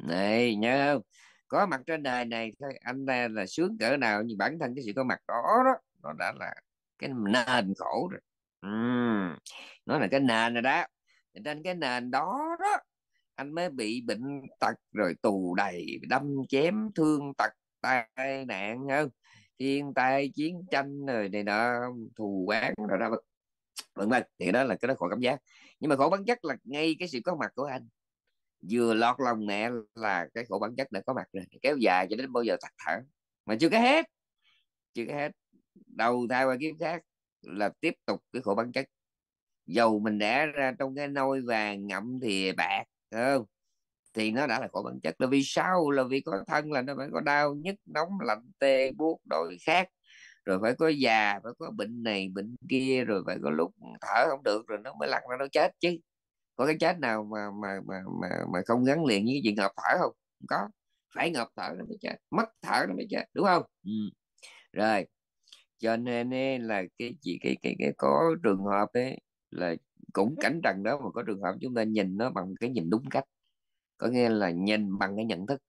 này nhớ không có mặt trên đời này thôi anh ta là sướng cỡ nào nhưng bản thân cái sự có mặt đó đó nó đã là cái nền khổ rồi ừ. nó là cái nền rồi đó nên cái nền đó đó anh mới bị bệnh tật rồi tù đầy đâm chém thương tật tai nạn không ờ, thiên tai chiến tranh rồi này nọ thù án rồi đó vân vân thì đó là cái đó khổ cảm giác nhưng mà khổ bản chất là ngay cái sự có mặt của anh vừa lọt lòng mẹ là cái khổ bản chất đã có mặt rồi kéo dài cho đến bao giờ tắt thở mà chưa có hết chưa có hết đầu thai qua kiếp khác là tiếp tục cái khổ bản chất dầu mình đã ra trong cái nôi vàng ngậm thì bạc không? Ờ, thì nó đã là khổ bản chất là vì sao là vì có thân là nó phải có đau nhức nóng lạnh tê buốt đổi khác rồi phải có già phải có bệnh này bệnh kia rồi phải có lúc thở không được rồi nó mới lăn ra nó chết chứ có cái chết nào mà mà mà mà, mà không gắn liền với chuyện ngợp thở không? không có phải ngập thở nó mới chết mất thở nó mới chết đúng không ừ. rồi cho nên là cái gì cái, cái cái cái có trường hợp ấy là cũng cảnh trần đó mà có trường hợp chúng ta nhìn nó bằng cái nhìn đúng cách có nghĩa là nhìn bằng cái nhận thức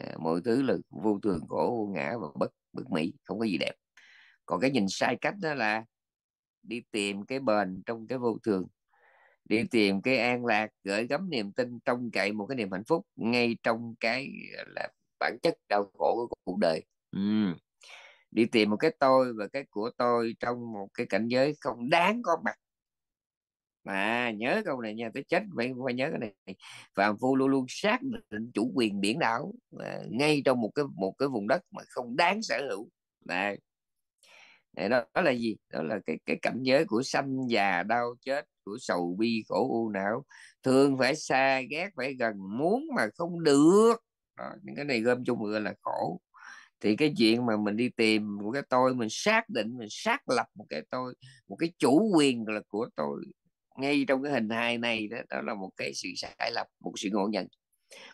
à, mọi thứ là vô thường khổ vô ngã và bất bất mỹ không có gì đẹp còn cái nhìn sai cách đó là đi tìm cái bền trong cái vô thường đi tìm cái an lạc gửi gắm niềm tin trong cậy một cái niềm hạnh phúc ngay trong cái là bản chất đau khổ của cuộc đời ừ. đi tìm một cái tôi và cái của tôi trong một cái cảnh giới không đáng có mặt mà nhớ câu này nha tới chết vậy phải nhớ cái này và vua luôn luôn xác định chủ quyền biển đảo à, ngay trong một cái một cái vùng đất mà không đáng sở hữu này đó, đó là gì đó là cái cái cảnh giới của sanh già đau chết của sầu bi khổ u não thường phải xa ghét phải gần muốn mà không được đó, những cái này gom chung vừa là khổ thì cái chuyện mà mình đi tìm một cái tôi mình xác định mình xác lập một cái tôi một cái chủ quyền là của tôi ngay trong cái hình hài này đó, đó là một cái sự sai lầm một sự ngộ nhận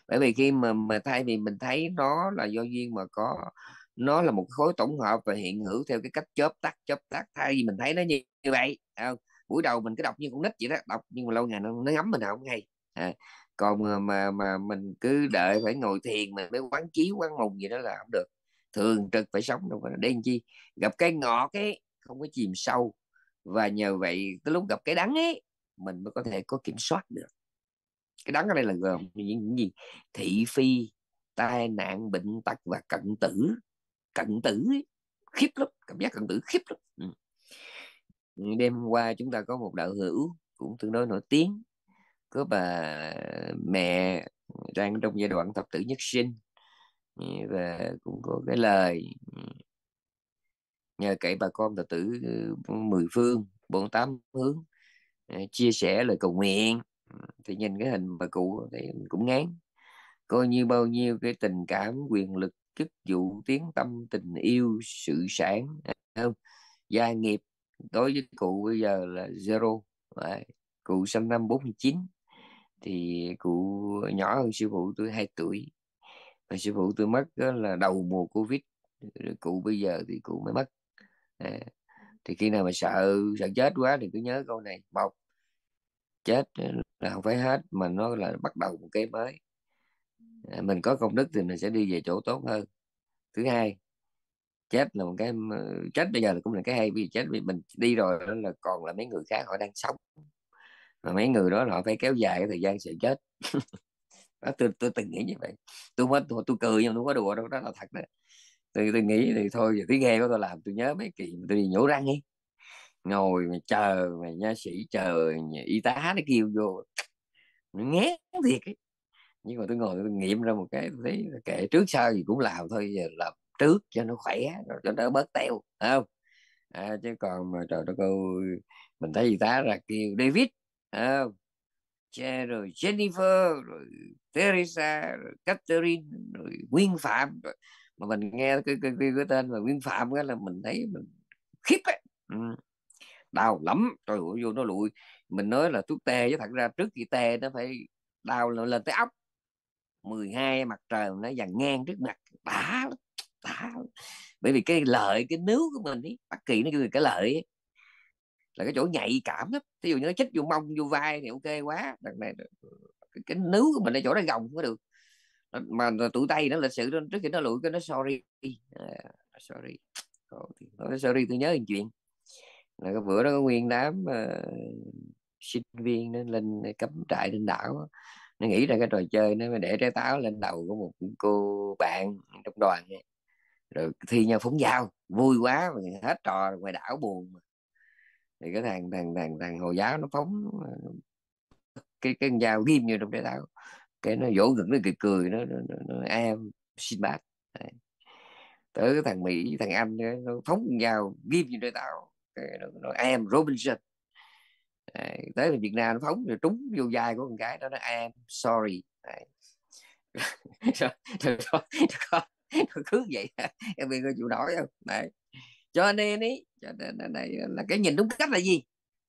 bởi vì khi mà mà thay vì mình thấy nó là do duyên mà có nó là một khối tổng hợp và hiện hữu theo cái cách chớp tắt chớp tắt thay vì mình thấy nó như, như vậy không? buổi đầu mình cứ đọc như con nít vậy đó đọc nhưng mà lâu ngày nó, nó ngấm mình không hay à, còn mà, mà mà mình cứ đợi phải ngồi thiền mà mới quán chiếu quán mùng gì đó là không được thường trực phải sống đâu phải đen chi gặp cái ngọt cái không có chìm sâu và nhờ vậy tới lúc gặp cái đắng ấy mình mới có thể có kiểm soát được cái đắng ở đây là gồm những gì thị phi tai nạn bệnh tật và cận tử cận tử khiếp lắm cảm giác cận tử khiếp lắm ừ. đêm qua chúng ta có một đạo hữu cũng tương đối nổi tiếng có bà mẹ đang trong giai đoạn thập tử nhất sinh ừ, và cũng có cái lời ừ, nhờ kể bà con thập tử ừ, mười phương bốn tám hướng Ờ, chia sẻ lời cầu nguyện ờ, thì nhìn cái hình bà cụ thì cũng ngán coi như bao nhiêu cái tình cảm quyền lực chức vụ tiếng tâm tình yêu sự sản à, không gia nghiệp đối với cụ bây giờ là zero Đấy. cụ sinh năm 49 thì cụ nhỏ hơn sư phụ tôi 2 tuổi và sư phụ tôi mất đó là đầu mùa covid cụ bây giờ thì cụ mới mất à, thì khi nào mà sợ sợ chết quá thì cứ nhớ câu này một chết là không phải hết mà nó là bắt đầu một cái mới à, mình có công đức thì mình sẽ đi về chỗ tốt hơn thứ hai chết là một cái chết bây giờ là cũng là cái hay vì chết vì mình đi rồi đó là còn là mấy người khác họ đang sống mà mấy người đó họ phải kéo dài cái thời gian sự chết đó, tôi tôi từng nghĩ như vậy tôi mới tôi, tôi cười nhưng tôi có đùa đâu đó là thật đấy tôi, tôi nghĩ thì thôi giờ tiếng nghe của tôi làm tôi nhớ mấy kỳ tôi đi nhổ răng ấy ngồi mà chờ mà nha sĩ chờ nhà y tá nó kêu vô nó ngán thiệt ấy. nhưng mà tôi ngồi tôi nghiệm ra một cái thấy kể trước sau gì cũng làm thôi giờ làm trước cho nó khỏe rồi cho nó bớt teo không à, chứ còn mà trời đất ơi mình thấy y tá ra kêu David không rồi Jennifer rồi Teresa rồi Catherine rồi Nguyên Phạm rồi. mà mình nghe cái cái, cái, cái tên là Nguyên Phạm đó là mình thấy mình khiếp ấy. Ừ đau lắm trời ơi vô nó lụi mình nói là thuốc tê chứ thật ra trước khi tê nó phải đau lên tới ốc 12 mặt trời nó dằn ngang trước mặt đã đã bởi vì cái lợi cái nướu của mình ấy bất kỳ nó kêu cái lợi ấy, là cái chỗ nhạy cảm lắm ví dụ như nó chích vô mông vô vai thì ok quá đằng này cái, cái nướu của mình ở chỗ nó gồng không có được mà tụi tay nó lịch sự trước khi nó lụi cái nó sorry uh, sorry oh, thì, nó sorry tôi nhớ một chuyện là cái bữa đó có nguyên đám uh, sinh viên nó lên ờ, cắm trại trên đảo nó nghĩ ra cái trò chơi nó để trái táo lên đầu của một cô bạn trong đoàn ấy. rồi thi nhau phóng dao vui quá hết trò ngoài đảo buồn thì cái thằng thằng thằng thằng hồi giáo nó phóng ờ, cái cái dao ghim vô trong trái táo cái nó vỗ ngực nó cười cười nó nó, nó, nó em xin bạc tới cái thằng mỹ thằng anh nó phóng con dao ghim vô trái táo I am Robinson Đấy, tới Việt Nam nó phóng rồi trúng vô vai của con gái đó nó em sorry Đấy. rồi, rồi, rồi, rồi, rồi, cứ vậy em bị người chịu nổi không Đấy. cho nên ý cho nên này, là cái nhìn đúng cách là gì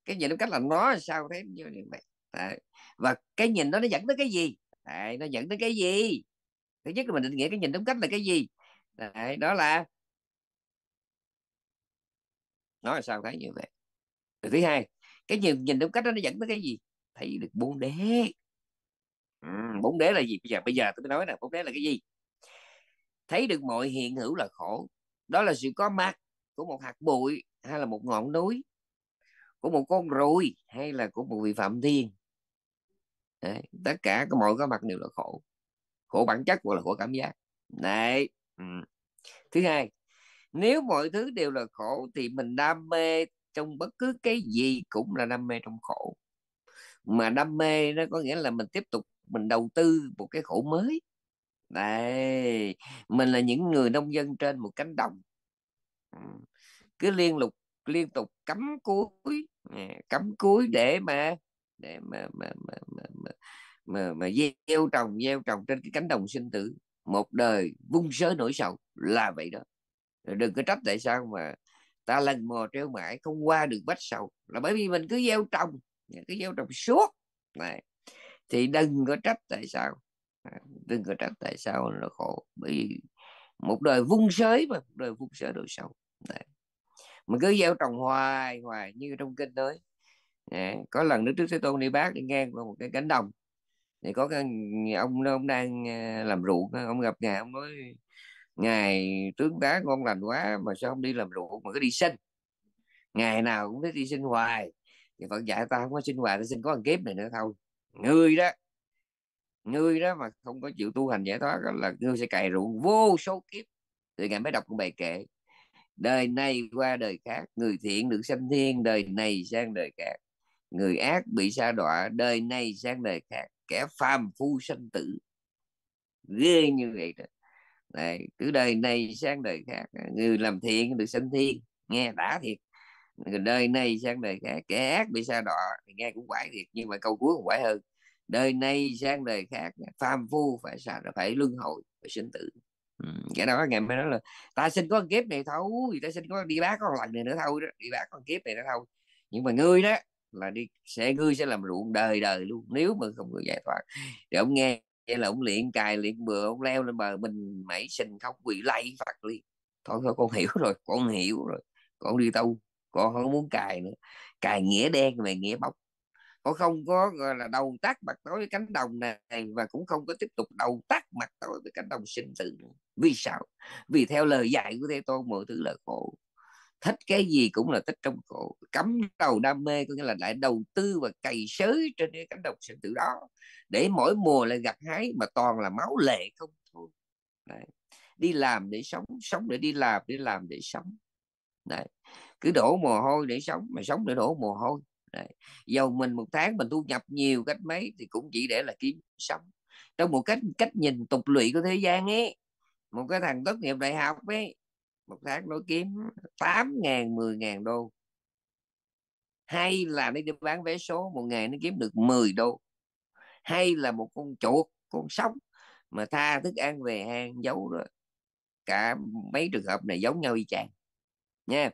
cái nhìn đúng cách là nó sao thế như vậy Đấy. và cái nhìn đó nó dẫn tới cái gì Đấy, nó dẫn tới cái gì thứ nhất là mình định nghĩa cái nhìn đúng cách là cái gì Đấy, đó là nói là sao thấy như vậy rồi thứ hai cái nhìn nhìn đúng cách đó nó dẫn tới cái gì thấy được bốn đế ừ, bốn đế là gì bây giờ bây giờ tôi nói là bốn đế là cái gì thấy được mọi hiện hữu là khổ đó là sự có mặt của một hạt bụi hay là một ngọn núi của một con ruồi hay là của một vị phạm thiên Đấy, tất cả mọi có mặt đều là khổ khổ bản chất hoặc là khổ cảm giác này ừ. thứ hai nếu mọi thứ đều là khổ thì mình đam mê trong bất cứ cái gì cũng là đam mê trong khổ mà đam mê nó có nghĩa là mình tiếp tục mình đầu tư một cái khổ mới đây mình là những người nông dân trên một cánh đồng cứ liên tục liên tục cắm cúi cắm cúi để mà để mà mà mà mà mà, mà, mà gieo trồng gieo trồng trên cái cánh đồng sinh tử một đời vung sớ nổi sầu là vậy đó đừng có trách tại sao mà ta lần mò treo mãi không qua được bách sầu là bởi vì mình cứ gieo trồng cứ gieo trồng suốt này thì đừng có trách tại sao à, đừng có trách tại sao nó khổ bởi vì một đời vung sới mà một đời vung sới đời sâu này. mình cứ gieo trồng hoài hoài như trong kinh nói có lần đức trước thế tôn đi bác đi ngang qua một cái cánh đồng thì có cái ông ông đang à, làm ruộng ông gặp nhà ông nói ngày tướng tá ngon lành quá mà sao không đi làm ruộng mà cứ đi sinh ngày nào cũng thích đi sinh hoài thì phật dạy ta không có sinh hoài ta sinh có ăn kiếp này nữa thôi người đó người đó mà không có chịu tu hành giải thoát đó là người sẽ cày ruộng vô số kiếp thì ngài mới đọc con bài kệ đời này qua đời khác người thiện được sanh thiên đời này sang đời khác người ác bị sa đọa đời này sang đời khác kẻ phàm phu sanh tử ghê như vậy đó Đấy, cứ đời này sang đời khác người làm thiện được sinh thiên nghe đã thiệt người đời này sang đời khác kẻ ác bị sa đọa thì nghe cũng quải thiệt nhưng mà câu cuối cũng quải hơn đời này sang đời khác phàm phu phải sao phải luân hồi phải sinh tử ừ, cái đó ngày mới nói là ta sinh có kiếp này thôi ta sinh có đi bác con lành này nữa thôi đó đi bác con kiếp này nữa thôi nhưng mà ngươi đó là đi sẽ ngươi sẽ làm ruộng đời đời luôn nếu mà không được giải thoát thì ông nghe vậy là ông luyện cài luyện bừa ông leo lên bờ mình mẩy xin khóc quỳ lạy phật đi thôi thôi con hiểu rồi con hiểu rồi con đi tu con không muốn cài nữa cài nghĩa đen về nghĩa bóng con không có gọi là đầu tác mặt tối với cánh đồng này và cũng không có tiếp tục đầu tác mặt tối với cánh đồng sinh tử vì sao vì theo lời dạy của thế tôn mọi thứ là khổ thích cái gì cũng là thích trong cổ cắm đầu đam mê có nghĩa là lại đầu tư và cày sới trên cái cánh đồng sinh tử đó để mỗi mùa lại gặt hái mà toàn là máu lệ không thôi Đấy. đi làm để sống sống để đi làm để làm để sống Đấy. cứ đổ mồ hôi để sống mà sống để đổ mồ hôi Đấy. dầu mình một tháng mình thu nhập nhiều cách mấy thì cũng chỉ để là kiếm sống trong một cách cách nhìn tục lụy của thế gian ấy một cái thằng tốt nghiệp đại học ấy một tháng nó kiếm 8 ngàn 10 ngàn đô hay là nó đi bán vé số một ngày nó kiếm được 10 đô hay là một con chuột con sóc mà tha thức ăn về hang giấu đó cả mấy trường hợp này giống nhau y chang nha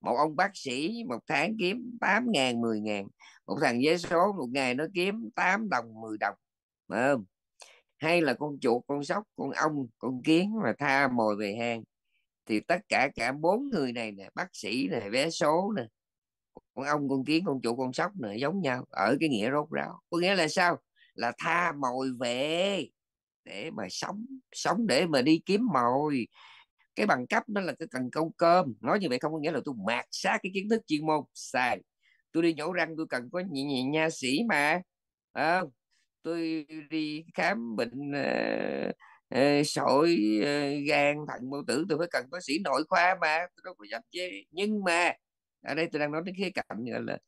một ông bác sĩ một tháng kiếm 8 ngàn 10 ngàn một thằng vé số một ngày nó kiếm 8 đồng 10 đồng mà không hay là con chuột con sóc con ong con kiến mà tha mồi về hang thì tất cả cả bốn người này nè bác sĩ này vé số nè con ông con kiến con chủ con sóc nữa giống nhau ở cái nghĩa rốt ráo có nghĩa là sao là tha mồi về để mà sống sống để mà đi kiếm mồi cái bằng cấp nó là cái cần câu cơm nói như vậy không có nghĩa là tôi mạt sát cái kiến thức chuyên môn sai tôi đi nhổ răng tôi cần có nhị, nhị nha sĩ mà à, tôi đi khám bệnh uh, sỏi gan thận bao tử tôi phải cần bác sĩ nội khoa mà tôi đâu có dám chế nhưng mà ở đây tôi đang nói đến khía cạnh là, là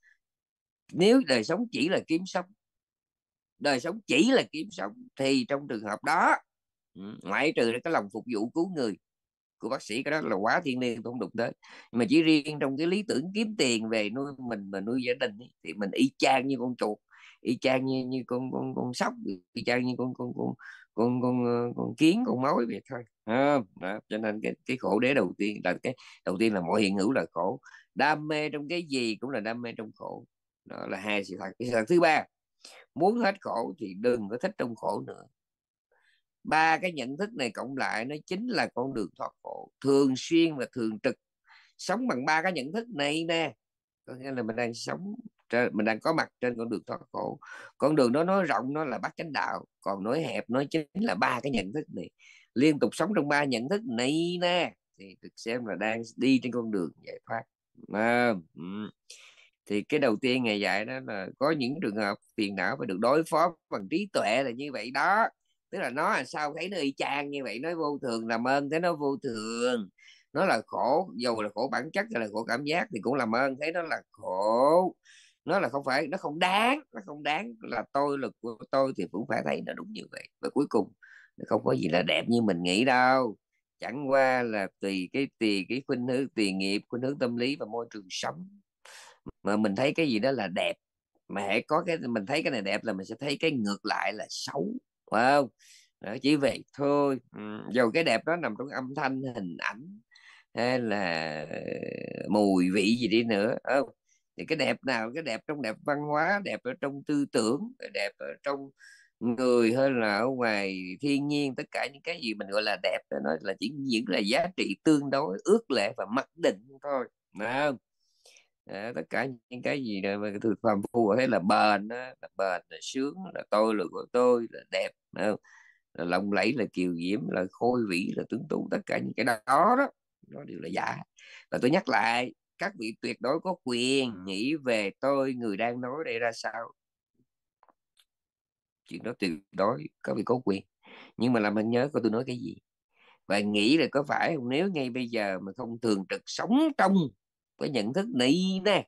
nếu đời sống chỉ là kiếm sống đời sống chỉ là kiếm sống thì trong trường hợp đó ngoại trừ cái lòng phục vụ cứu người của bác sĩ cái đó là quá thiên niên tôi không đụng tới nhưng mà chỉ riêng trong cái lý tưởng kiếm tiền về nuôi mình mà nuôi gia đình ấy, thì mình y chang như con chuột y chang như, như con con con sóc y chang như con con con con con ờ, con kiến con mối vậy thôi à, đó. cho nên cái, cái khổ đế đầu tiên là cái đầu tiên là mọi hiện hữu là khổ đam mê trong cái gì cũng là đam mê trong khổ đó là hai sự thật cái sự thật thứ ba muốn hết khổ thì đừng có thích trong khổ nữa ba cái nhận thức này cộng lại nó chính là con đường thoát khổ thường xuyên và thường trực sống bằng ba cái nhận thức này nè có nghĩa là mình đang sống mình đang có mặt trên con đường thoát khổ con đường đó nói rộng nó là bát chánh đạo còn nói hẹp nói chính là ba cái nhận thức này liên tục sống trong ba nhận thức này nè thì được xem là đang đi trên con đường giải thoát à, thì cái đầu tiên ngày dạy đó là có những trường hợp phiền não phải được đối phó bằng trí tuệ là như vậy đó tức là nó là sao thấy nó y chang như vậy nói vô thường làm ơn thấy nó vô thường nó là khổ dù là khổ bản chất hay là khổ cảm giác thì cũng làm ơn thấy nó là khổ nó là không phải nó không đáng nó không đáng là tôi lực của tôi thì cũng phải thấy nó đúng như vậy và cuối cùng không có gì là đẹp như mình nghĩ đâu chẳng qua là tùy cái tùy cái khuynh hướng tùy nghiệp khuynh hướng tâm lý và môi trường sống mà mình thấy cái gì đó là đẹp mà hãy có cái mình thấy cái này đẹp là mình sẽ thấy cái ngược lại là xấu phải không đó, chỉ vậy thôi ừ. dù cái đẹp đó nằm trong âm thanh hình ảnh hay là mùi vị gì đi nữa không? thì cái đẹp nào cái đẹp trong đẹp văn hóa đẹp ở trong tư tưởng đẹp ở trong người hơn là ở ngoài thiên nhiên tất cả những cái gì mình gọi là đẹp nó là chỉ những là giá trị tương đối ước lệ và mặc định thôi Đấy không à, tất cả những cái gì mà thực phẩm phù thấy là bền là bền là sướng là tôi là của tôi là đẹp không? là lộng lẫy là kiều diễm là khôi vĩ là tướng tú tất cả những cái đó đó nó đều là giả và tôi nhắc lại các vị tuyệt đối có quyền nghĩ về tôi người đang nói đây ra sao chuyện đó tuyệt đối các vị có quyền nhưng mà làm anh nhớ coi tôi nói cái gì và nghĩ là có phải không nếu ngay bây giờ mà không thường trực sống trong cái nhận thức này nè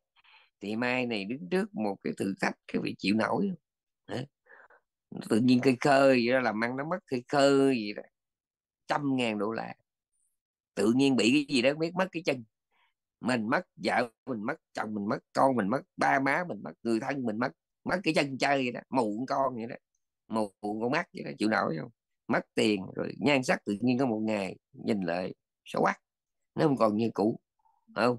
thì mai này đứng trước một cái thử thách các vị chịu nổi không? Hả? tự nhiên cây khơi vậy đó làm ăn nó mất cây khơi vậy đó trăm ngàn đô la tự nhiên bị cái gì đó biết mất cái chân mình mất vợ mình mất chồng mình mất con mình mất ba má mình mất người thân mình mất mất cái chân chơi vậy đó mù con vậy đó mù con mắt vậy đó chịu nổi không mất tiền rồi nhan sắc tự nhiên có một ngày nhìn lại xấu quá nó không còn như cũ không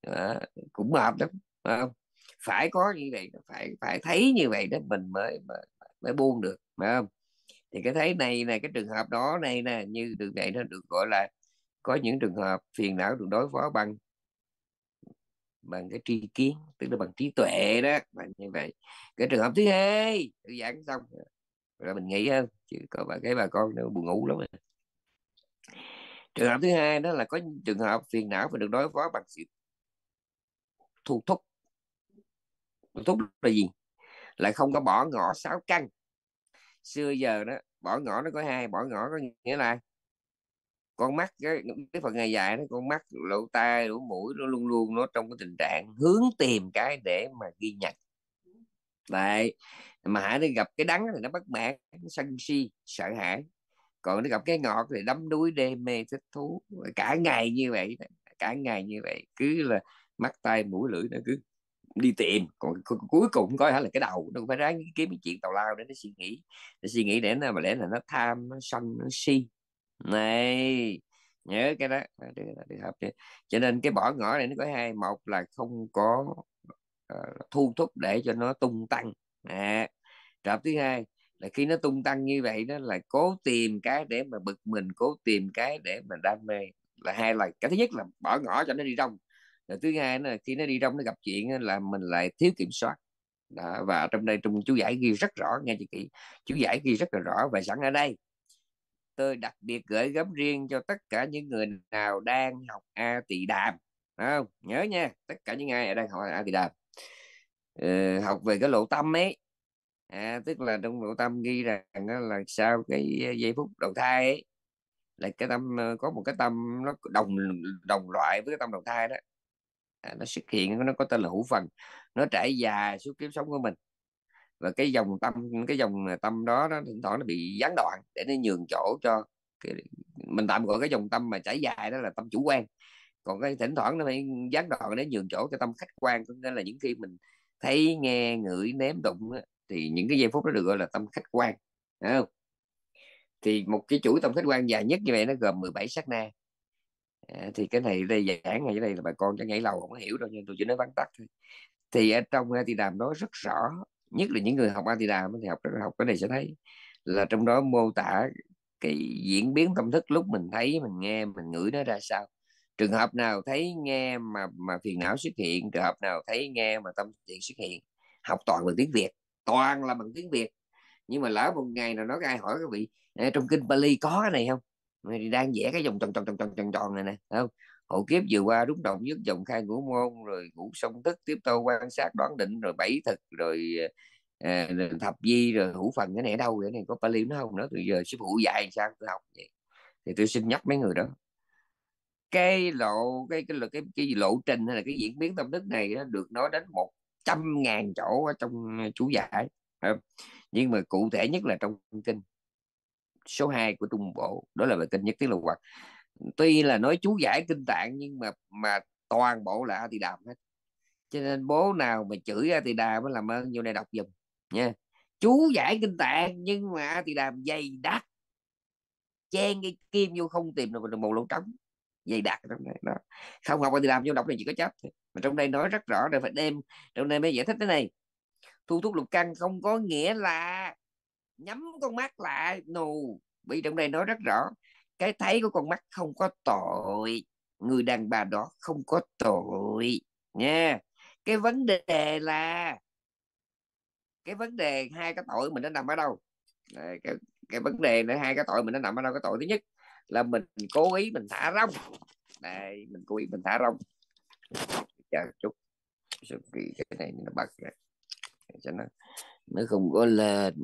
à, cũng mệt lắm không phải có như vậy phải phải thấy như vậy đó mình mới mới, mới buông được phải không thì cái thấy này này cái trường hợp đó này nè như đường này nó được gọi là có những trường hợp phiền não được đối phó bằng bằng cái tri kiến tức là bằng trí tuệ đó bằng như vậy cái trường hợp thứ hai tự giảng xong rồi mình nghĩ hơn chứ có bà cái bà con nó buồn ngủ lắm rồi. trường hợp thứ hai đó là có trường hợp phiền não phải được đối phó bằng sự thu thúc thu thúc là gì lại không có bỏ ngỏ sáu căn xưa giờ đó bỏ ngỏ nó có hai bỏ ngỏ có nghĩa là con mắt cái, cái phần ngày dài nó con mắt lỗ tai lỗ mũi nó luôn luôn nó trong cái tình trạng hướng tìm cái để mà ghi nhận lại mà hãy đi gặp cái đắng thì nó bất mãn nó sân si sợ hãi còn nó gặp cái ngọt thì đắm đuối đê mê thích thú cả ngày như vậy cả ngày như vậy cứ là mắt tay mũi lưỡi nó cứ đi tìm còn cuối cùng có là cái đầu nó cũng phải ráng kiếm cái chuyện tào lao để nó suy nghĩ để suy nghĩ để nó mà lẽ là nó tham nó sân nó si này nhớ cái đó đi, đi học đi. cho nên cái bỏ ngỏ này nó có hai một là không có uh, thu thúc để cho nó tung tăng à, trộm thứ hai là khi nó tung tăng như vậy đó là cố tìm cái để mà bực mình cố tìm cái để mà đam mê là hai là cái thứ nhất là bỏ ngỏ cho nó đi rong rồi thứ hai là khi nó đi rong nó gặp chuyện là mình lại thiếu kiểm soát đó, và trong đây trong chú giải ghi rất rõ nghe chị kỹ chú giải ghi rất là rõ và sẵn ở đây tôi đặc biệt gửi gắm riêng cho tất cả những người nào đang học a tỳ đàm không nhớ nha tất cả những ai đang học a tỳ đàm ừ, ờ, học về cái lộ tâm ấy à, tức là trong lộ tâm ghi rằng đó là sau cái ờ, giây phút đầu thai ấy là cái tâm ờ, có một cái tâm nó đồng đồng loại với cái tâm đầu thai đó à, nó xuất hiện nó có tên là hữu phần nó trải dài suốt kiếp sống của mình và cái dòng tâm cái dòng à, tâm đó nó thỉnh thoảng nó bị gián đoạn để nó nhường chỗ cho cái, mình tạm gọi cái dòng tâm mà trải dài đó là tâm chủ quan còn cái thỉnh thoảng nó phải gián đoạn để nhường chỗ cho tâm khách quan có nghĩa là những khi mình thấy nghe ngửi nếm đụng á, thì những cái giây phút đó được gọi là tâm khách quan không thì một cái chuỗi tâm khách quan dài nhất như vậy nó gồm 17 sát na à, thì cái này đây giảng này đây là bà con chẳng nhảy lầu không hiểu đâu nhưng tôi chỉ nói vắn tắt thôi thì ở trong thì đàm nói rất rõ nhất là những người học Atida mới thì học rất học cái này sẽ thấy là trong đó mô tả cái diễn biến tâm thức lúc mình thấy mình nghe mình ngửi nó ra sao trường hợp nào thấy nghe mà mà phiền não xuất hiện trường hợp nào thấy nghe mà tâm thiện xuất hiện học toàn bằng tiếng việt toàn là bằng tiếng việt nhưng mà lỡ một ngày nào đó ai hỏi các vị trong kinh Bali có cái này không thì đang vẽ cái vòng tròn tròn tròn tròn tròn tròn này nè không hộ kiếp vừa qua đúng động nhất dòng khai ngũ môn rồi ngũ sông tức tiếp tô quan sát đoán định rồi bảy thực rồi à, thập di rồi hữu phần cái này ở đâu vậy này có pali nó không nữa từ giờ sư phụ dạy sao tôi học vậy thì tôi xin nhắc mấy người đó cái lộ cái cái cái, cái, cái lộ trình hay là cái diễn biến tâm đức này nó được nói đến một trăm ngàn chỗ ở trong chú giải nhưng mà cụ thể nhất là trong kinh số 2 của trung bộ đó là về kinh nhất tiếng lục hoặc tuy là nói chú giải kinh tạng nhưng mà mà toàn bộ là a tỳ đàm hết cho nên bố nào mà chửi a tỳ đàm mới làm ơn vô đây đọc giùm nha chú giải kinh tạng nhưng mà a tỳ đàm dày đặc chen cái kim vô không tìm được một lỗ trống dày đặc trong này đó không học a thì đàm vô đọc này chỉ có chấp mà trong đây nói rất rõ rồi phải đem trong đây mới giải thích thế này thu thuốc lục căn không có nghĩa là nhắm con mắt lại nù bị trong đây nói rất rõ cái thấy của con mắt không có tội người đàn bà đó không có tội nha cái vấn đề là cái vấn đề hai cái tội mình nó nằm ở đâu cái, cái vấn đề nữa hai cái tội mình nó nằm ở đâu cái tội thứ nhất là mình cố ý mình thả rong đây mình cố ý mình thả rong chờ chút cái này nó bật ra cho nó nó không có lên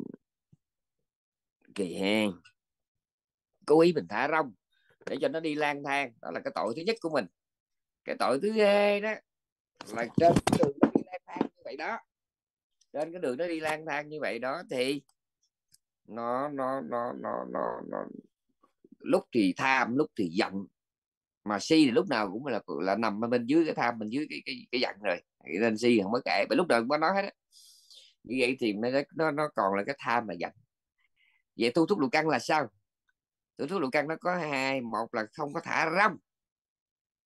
kỳ hen cố ý mình thả rong để cho nó đi lang thang đó là cái tội thứ nhất của mình cái tội thứ hai đó là trên cái đường nó đi lang thang như vậy đó trên cái đường nó đi lang thang như vậy đó thì nó nó nó nó nó, nó lúc thì tham lúc thì giận mà si thì lúc nào cũng là là nằm bên dưới cái tham bên dưới cái cái, cái giận rồi thì nên si không có kể bởi lúc nào cũng có nói hết á như vậy thì nó nó nó còn là cái tham mà giận vậy tu thúc lục căn là sao tiểu thuyết lục căn nó có hai một là không có thả rong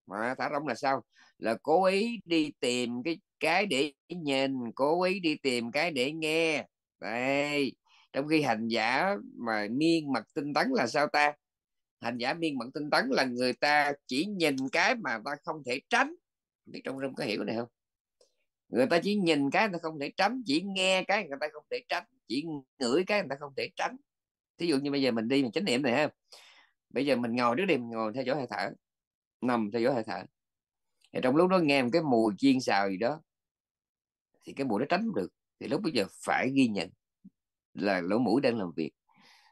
mà thả rong là sao là cố ý đi tìm cái cái để nhìn cố ý đi tìm cái để nghe đây trong khi hành giả mà miên mật tinh tấn là sao ta hành giả miên mật tinh tấn là người ta chỉ nhìn cái mà ta không thể tránh biết trong rung có hiểu này không người ta chỉ nhìn cái người ta không thể tránh chỉ nghe cái người ta không thể tránh chỉ ngửi cái người ta không thể tránh thí dụ như bây giờ mình đi mình chánh niệm này ha bây giờ mình ngồi trước đi mình ngồi theo dõi hơi thở nằm theo dõi hơi thở thì trong lúc đó nghe một cái mùi chiên xào gì đó thì cái mùi nó tránh được thì lúc bây giờ phải ghi nhận là lỗ mũi đang làm việc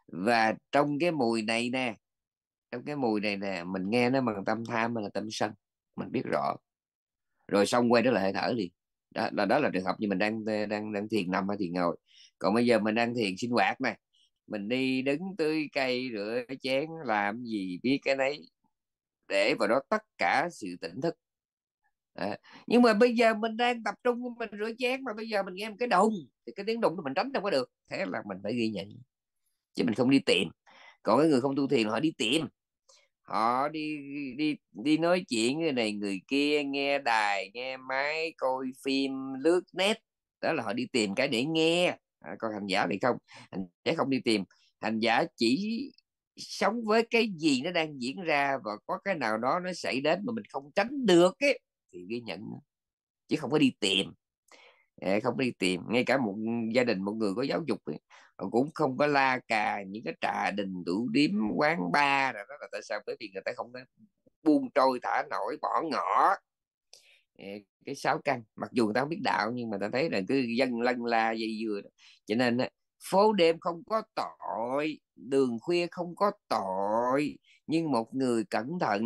và trong cái mùi này nè trong cái mùi này nè mình nghe nó bằng tâm tham hay là tâm sân mình biết rõ rồi xong quay trở lại hơi thở liền đó là đó là trường hợp như mình đang đang đang thiền nằm hay thiền ngồi còn bây giờ mình đang thiền sinh hoạt này mình đi đứng tưới cây rửa chén làm gì biết cái nấy để vào đó tất cả sự tỉnh thức à, nhưng mà bây giờ mình đang tập trung mình rửa chén mà bây giờ mình nghe một cái đùng thì cái tiếng đùng mình tránh đâu có được thế là mình phải ghi nhận chứ mình không đi tìm còn cái người không tu thiền họ đi tìm họ đi đi đi nói chuyện người này người kia nghe đài nghe máy coi phim lướt net đó là họ đi tìm cái để nghe à, còn hành giả thì không hành giả không đi tìm hành giả chỉ sống với cái gì nó đang diễn ra và có cái nào đó nó xảy đến mà mình không tránh được ấy, thì ghi nhận chứ không có đi tìm không đi tìm ngay cả một gia đình một người có giáo dục ấy, cũng không có la cà những cái trà đình tủ điếm quán bar đó là tại sao bởi vì người ta không buông trôi thả nổi bỏ ngỏ cái sáu căn mặc dù người ta không biết đạo nhưng mà ta thấy là cứ dân lân la dây dừa cho nên phố đêm không có tội đường khuya không có tội nhưng một người cẩn thận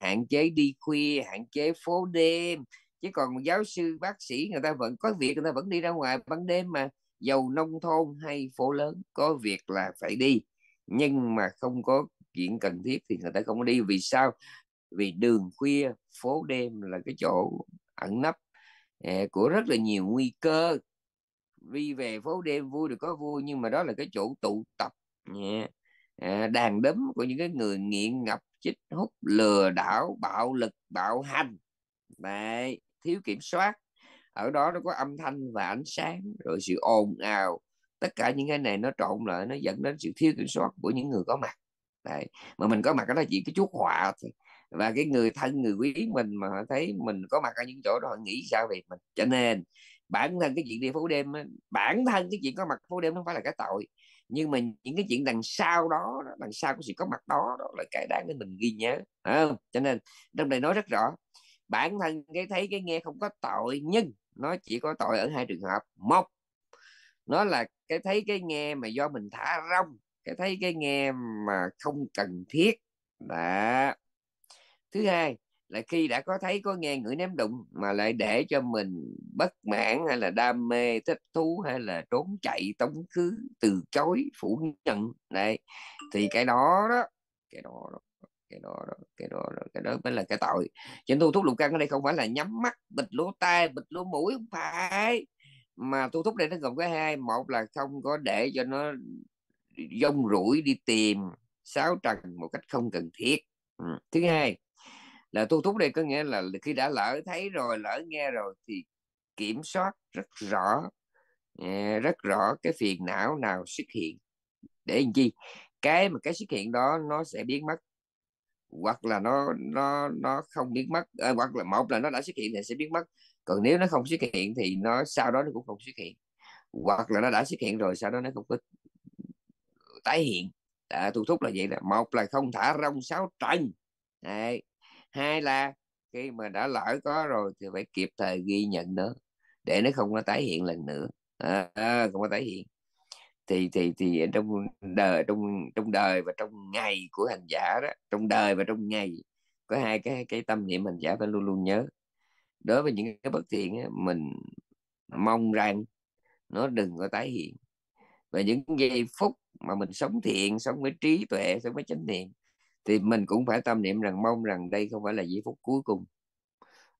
hạn chế đi khuya hạn chế phố đêm chứ còn giáo sư bác sĩ người ta vẫn có việc người ta vẫn đi ra ngoài ban đêm mà giàu nông thôn hay phố lớn có việc là phải đi nhưng mà không có chuyện cần thiết thì người ta không có đi vì sao vì đường khuya phố đêm là cái chỗ ẩn nấp à, của rất là nhiều nguy cơ vì về phố đêm vui được có vui nhưng mà đó là cái chỗ tụ tập à, đàn đấm của những cái người nghiện ngập chích hút lừa đảo bạo lực bạo hành Đấy, thiếu kiểm soát ở đó nó có âm thanh và ánh sáng rồi sự ồn ào tất cả những cái này nó trộn lại nó dẫn đến sự thiếu kiểm soát của những người có mặt Đấy. mà mình có mặt ở đó chỉ cái chút họa thôi và cái người thân người quý mình mà họ thấy mình có mặt ở những chỗ đó họ nghĩ sao về mình cho nên bản thân cái chuyện đi phố đêm bản thân cái chuyện có mặt phố đêm không phải là cái tội nhưng mà những cái chuyện đằng sau đó đằng sau của sự có mặt đó đó là cái đáng để mình ghi nhớ không? cho nên trong này nói rất rõ bản thân cái thấy cái nghe không có tội nhưng nó chỉ có tội ở hai trường hợp một nó là cái thấy cái nghe mà do mình thả rong cái thấy cái nghe mà không cần thiết đã thứ hai là khi đã có thấy có nghe ngửi ném đụng mà lại để cho mình bất mãn hay là đam mê thích thú hay là trốn chạy tống khứ từ chối phủ nhận này thì cái đó đó cái đó, đó cái đó, đó cái đó, đó cái đó mới là cái tội cho nên tu thúc lục căn ở đây không phải là nhắm mắt bịch lỗ tai bịch lỗ mũi không phải mà tu thúc đây nó gồm có hai một là không có để cho nó dông rủi đi tìm sáu trần một cách không cần thiết ừ, thứ hai là tu thúc đây có nghĩa là khi đã lỡ thấy rồi lỡ nghe rồi thì kiểm soát rất rõ à, rất rõ cái phiền não nào xuất hiện để làm chi cái mà cái xuất hiện đó nó sẽ biến mất hoặc là nó nó nó không biến mất à, hoặc là một là nó đã xuất hiện thì sẽ biến mất còn nếu nó không xuất hiện thì nó sau đó nó cũng không xuất hiện hoặc là nó đã xuất hiện rồi sau đó nó không có tái hiện à, tu thúc là vậy là một là không thả rong sáu trần Đấy hai là khi mà đã lỡ có rồi thì phải kịp thời ghi nhận nữa để nó không có tái hiện lần nữa à, à, không có tái hiện thì thì thì trong đời trong trong đời và trong ngày của hành giả đó trong đời và trong ngày có hai cái cái tâm niệm hành giả phải luôn luôn nhớ đối với những cái bất thiện ấy, mình mong rằng nó đừng có tái hiện và những giây phút mà mình sống thiện sống với trí tuệ sống với chánh niệm thì mình cũng phải tâm niệm rằng mong rằng đây không phải là giây phút cuối cùng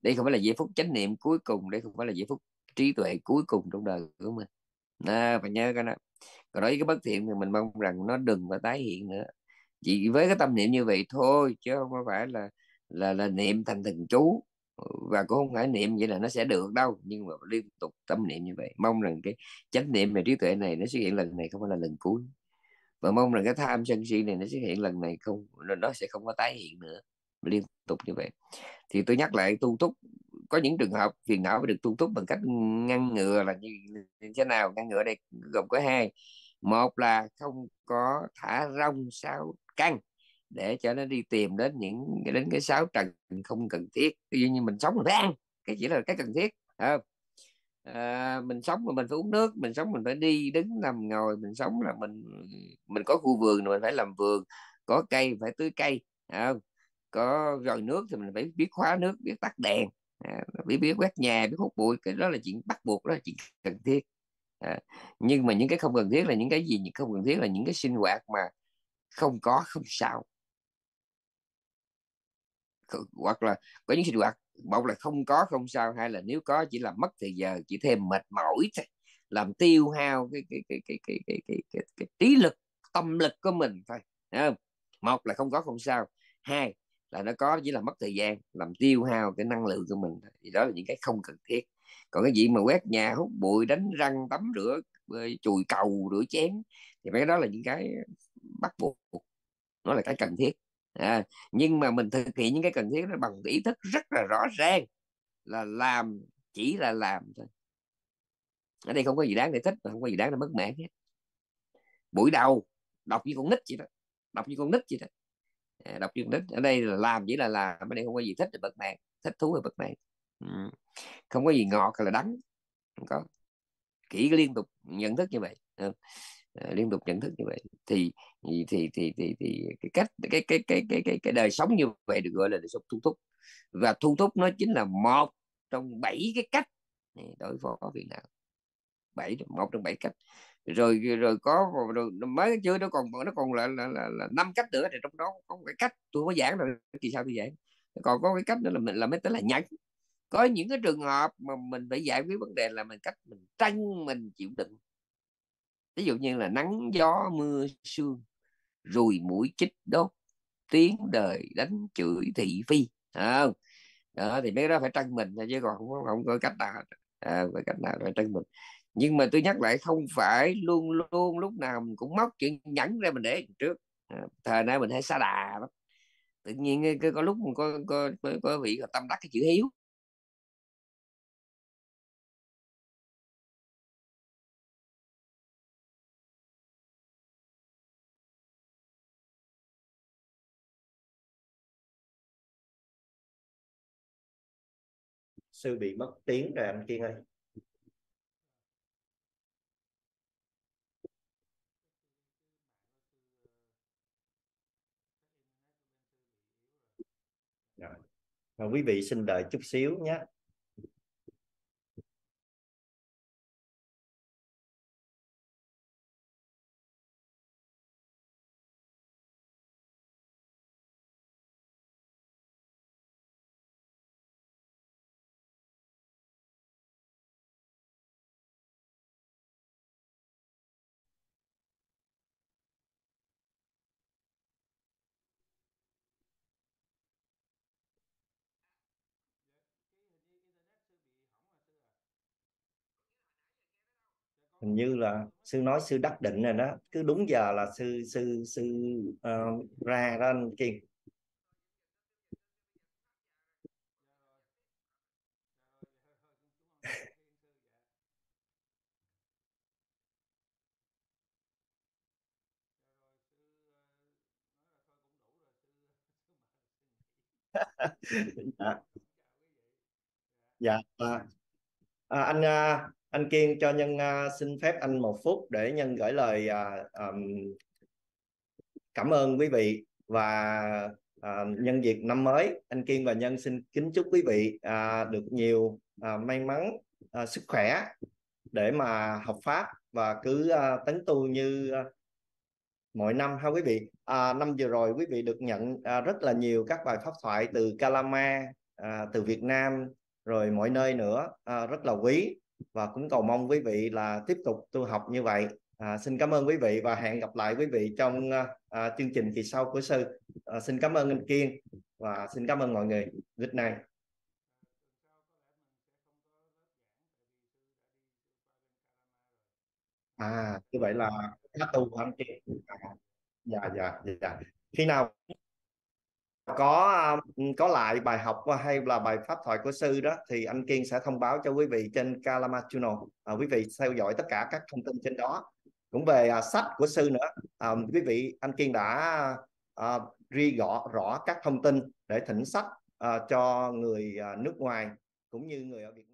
đây không phải là giây phút chánh niệm cuối cùng đây không phải là giây phút trí tuệ cuối cùng trong đời của mình à, phải nhớ cái đó còn nói với cái bất thiện thì mình mong rằng nó đừng và tái hiện nữa chỉ với cái tâm niệm như vậy thôi chứ không phải là là là niệm thành thần chú và cũng không phải niệm vậy là nó sẽ được đâu nhưng mà liên tục tâm niệm như vậy mong rằng cái chánh niệm về trí tuệ này nó xuất hiện lần này không phải là lần cuối và mong rằng cái tham sân si này nó xuất hiện lần này không nó sẽ không có tái hiện nữa liên tục như vậy thì tôi nhắc lại tu túc có những trường hợp phiền não phải được tu túc bằng cách ngăn ngừa là như, như thế nào ngăn ngừa đây gồm có hai một là không có thả rong sáu căn để cho nó đi tìm đến những đến cái sáu trần không cần thiết ví dụ như mình sống mình phải ăn cái chỉ là cái cần thiết không? à, mình sống mà mình phải uống nước mình sống mình phải đi đứng nằm ngồi mình sống là mình mình có khu vườn mình phải làm vườn có cây phải tưới cây à, có rồi nước thì mình phải biết khóa nước biết tắt đèn à, biết biết quét nhà biết hút bụi cái đó là chuyện bắt buộc đó là chuyện cần thiết à, nhưng mà những cái không cần thiết là những cái gì những không cần thiết là những cái sinh hoạt mà không có không sao hoặc là có những sinh hoạt một là không có không sao hay là nếu có chỉ là mất thời giờ chỉ thêm mệt mỏi thôi làm tiêu hao cái cái cái cái cái cái cái, cái, cái trí lực tâm lực của mình thôi Đấy không? một là không có không sao hai là nó có chỉ là mất thời gian làm tiêu hao cái năng lượng của mình thì đó là những cái không cần thiết còn cái gì mà quét nhà hút bụi đánh răng tắm rửa chùi cầu rửa chén thì mấy cái đó là những cái bắt buộc nó là cái cần thiết à, nhưng mà mình thực hiện những cái cần thiết đó bằng ý thức rất là rõ ràng là làm chỉ là làm thôi ở đây không có gì đáng để thích mà không có gì đáng để mất mẻ hết buổi đầu đọc như con nít vậy đó đọc như con nít vậy đó à, đọc như con nít ở đây là làm chỉ là làm ở đây không có gì thích thì bật mạng thích thú thì bật mạng không có gì ngọt hay là đắng không có kỹ liên tục nhận thức như vậy Ờ, liên tục nhận thức như vậy thì thì thì thì thì, thì cái cách cái cái cái cái cái cái đời sống như vậy được gọi là đời sống thu thúc và thu thúc nó chính là một trong bảy cái cách đối phó có việc nào bảy một trong bảy cách rồi rồi có rồi mới chưa nó còn nó còn là là là, là năm cách nữa thì trong đó có một cái cách tôi mới giảng rồi kỳ sao tôi giảng còn có cái cách nữa là mình là mới tới là nhẫn có những cái trường hợp mà mình phải giải quyết vấn đề là mình cách mình tranh mình chịu đựng ví dụ như là nắng gió mưa sương rùi mũi chích đốt tiếng đời đánh chửi thị phi à, đó thì mấy đó phải trân mình chứ còn không, không có cách nào à, phải cách nào phải trân mình nhưng mà tôi nhắc lại không phải luôn luôn lúc nào cũng móc chuyện nhẫn ra mình để trước à, thời nay mình hay xa đà lắm tự nhiên có, có lúc có, có, có, có vị tâm đắc cái chữ hiếu sư bị mất tiếng rồi anh kiên ơi rồi. rồi quý vị xin đợi chút xíu nhé hình như là sư nói sư đắc định rồi đó cứ đúng giờ là sư sư sư uh, ra đó anh kiên dạ dạ à, à anh à, anh Kiên cho nhân uh, xin phép anh một phút để nhân gửi lời uh, um, cảm ơn quý vị và uh, nhân dịp năm mới anh Kiên và nhân xin kính chúc quý vị uh, được nhiều uh, may mắn uh, sức khỏe để mà học pháp và cứ uh, tấn tu như uh, mỗi năm ha quý vị à, năm vừa rồi quý vị được nhận à, rất là nhiều các bài pháp thoại từ Kalama à, từ Việt Nam rồi mọi nơi nữa à, rất là quý và cũng cầu mong quý vị là tiếp tục tu học như vậy à, xin cảm ơn quý vị và hẹn gặp lại quý vị trong à, à chương trình kỳ sau của sư à, xin cảm ơn anh kiên và xin cảm ơn mọi người good night à như vậy là khá tu anh kiên à, dạ, dạ dạ dạ khi nào có um, có lại bài học hay là bài pháp thoại của sư đó thì anh Kiên sẽ thông báo cho quý vị trên Kalama Channel à, quý vị theo dõi tất cả các thông tin trên đó cũng về à, sách của sư nữa à, quý vị anh Kiên đã à, ri gõ rõ các thông tin để thỉnh sách à, cho người à, nước ngoài cũng như người ở Việt Nam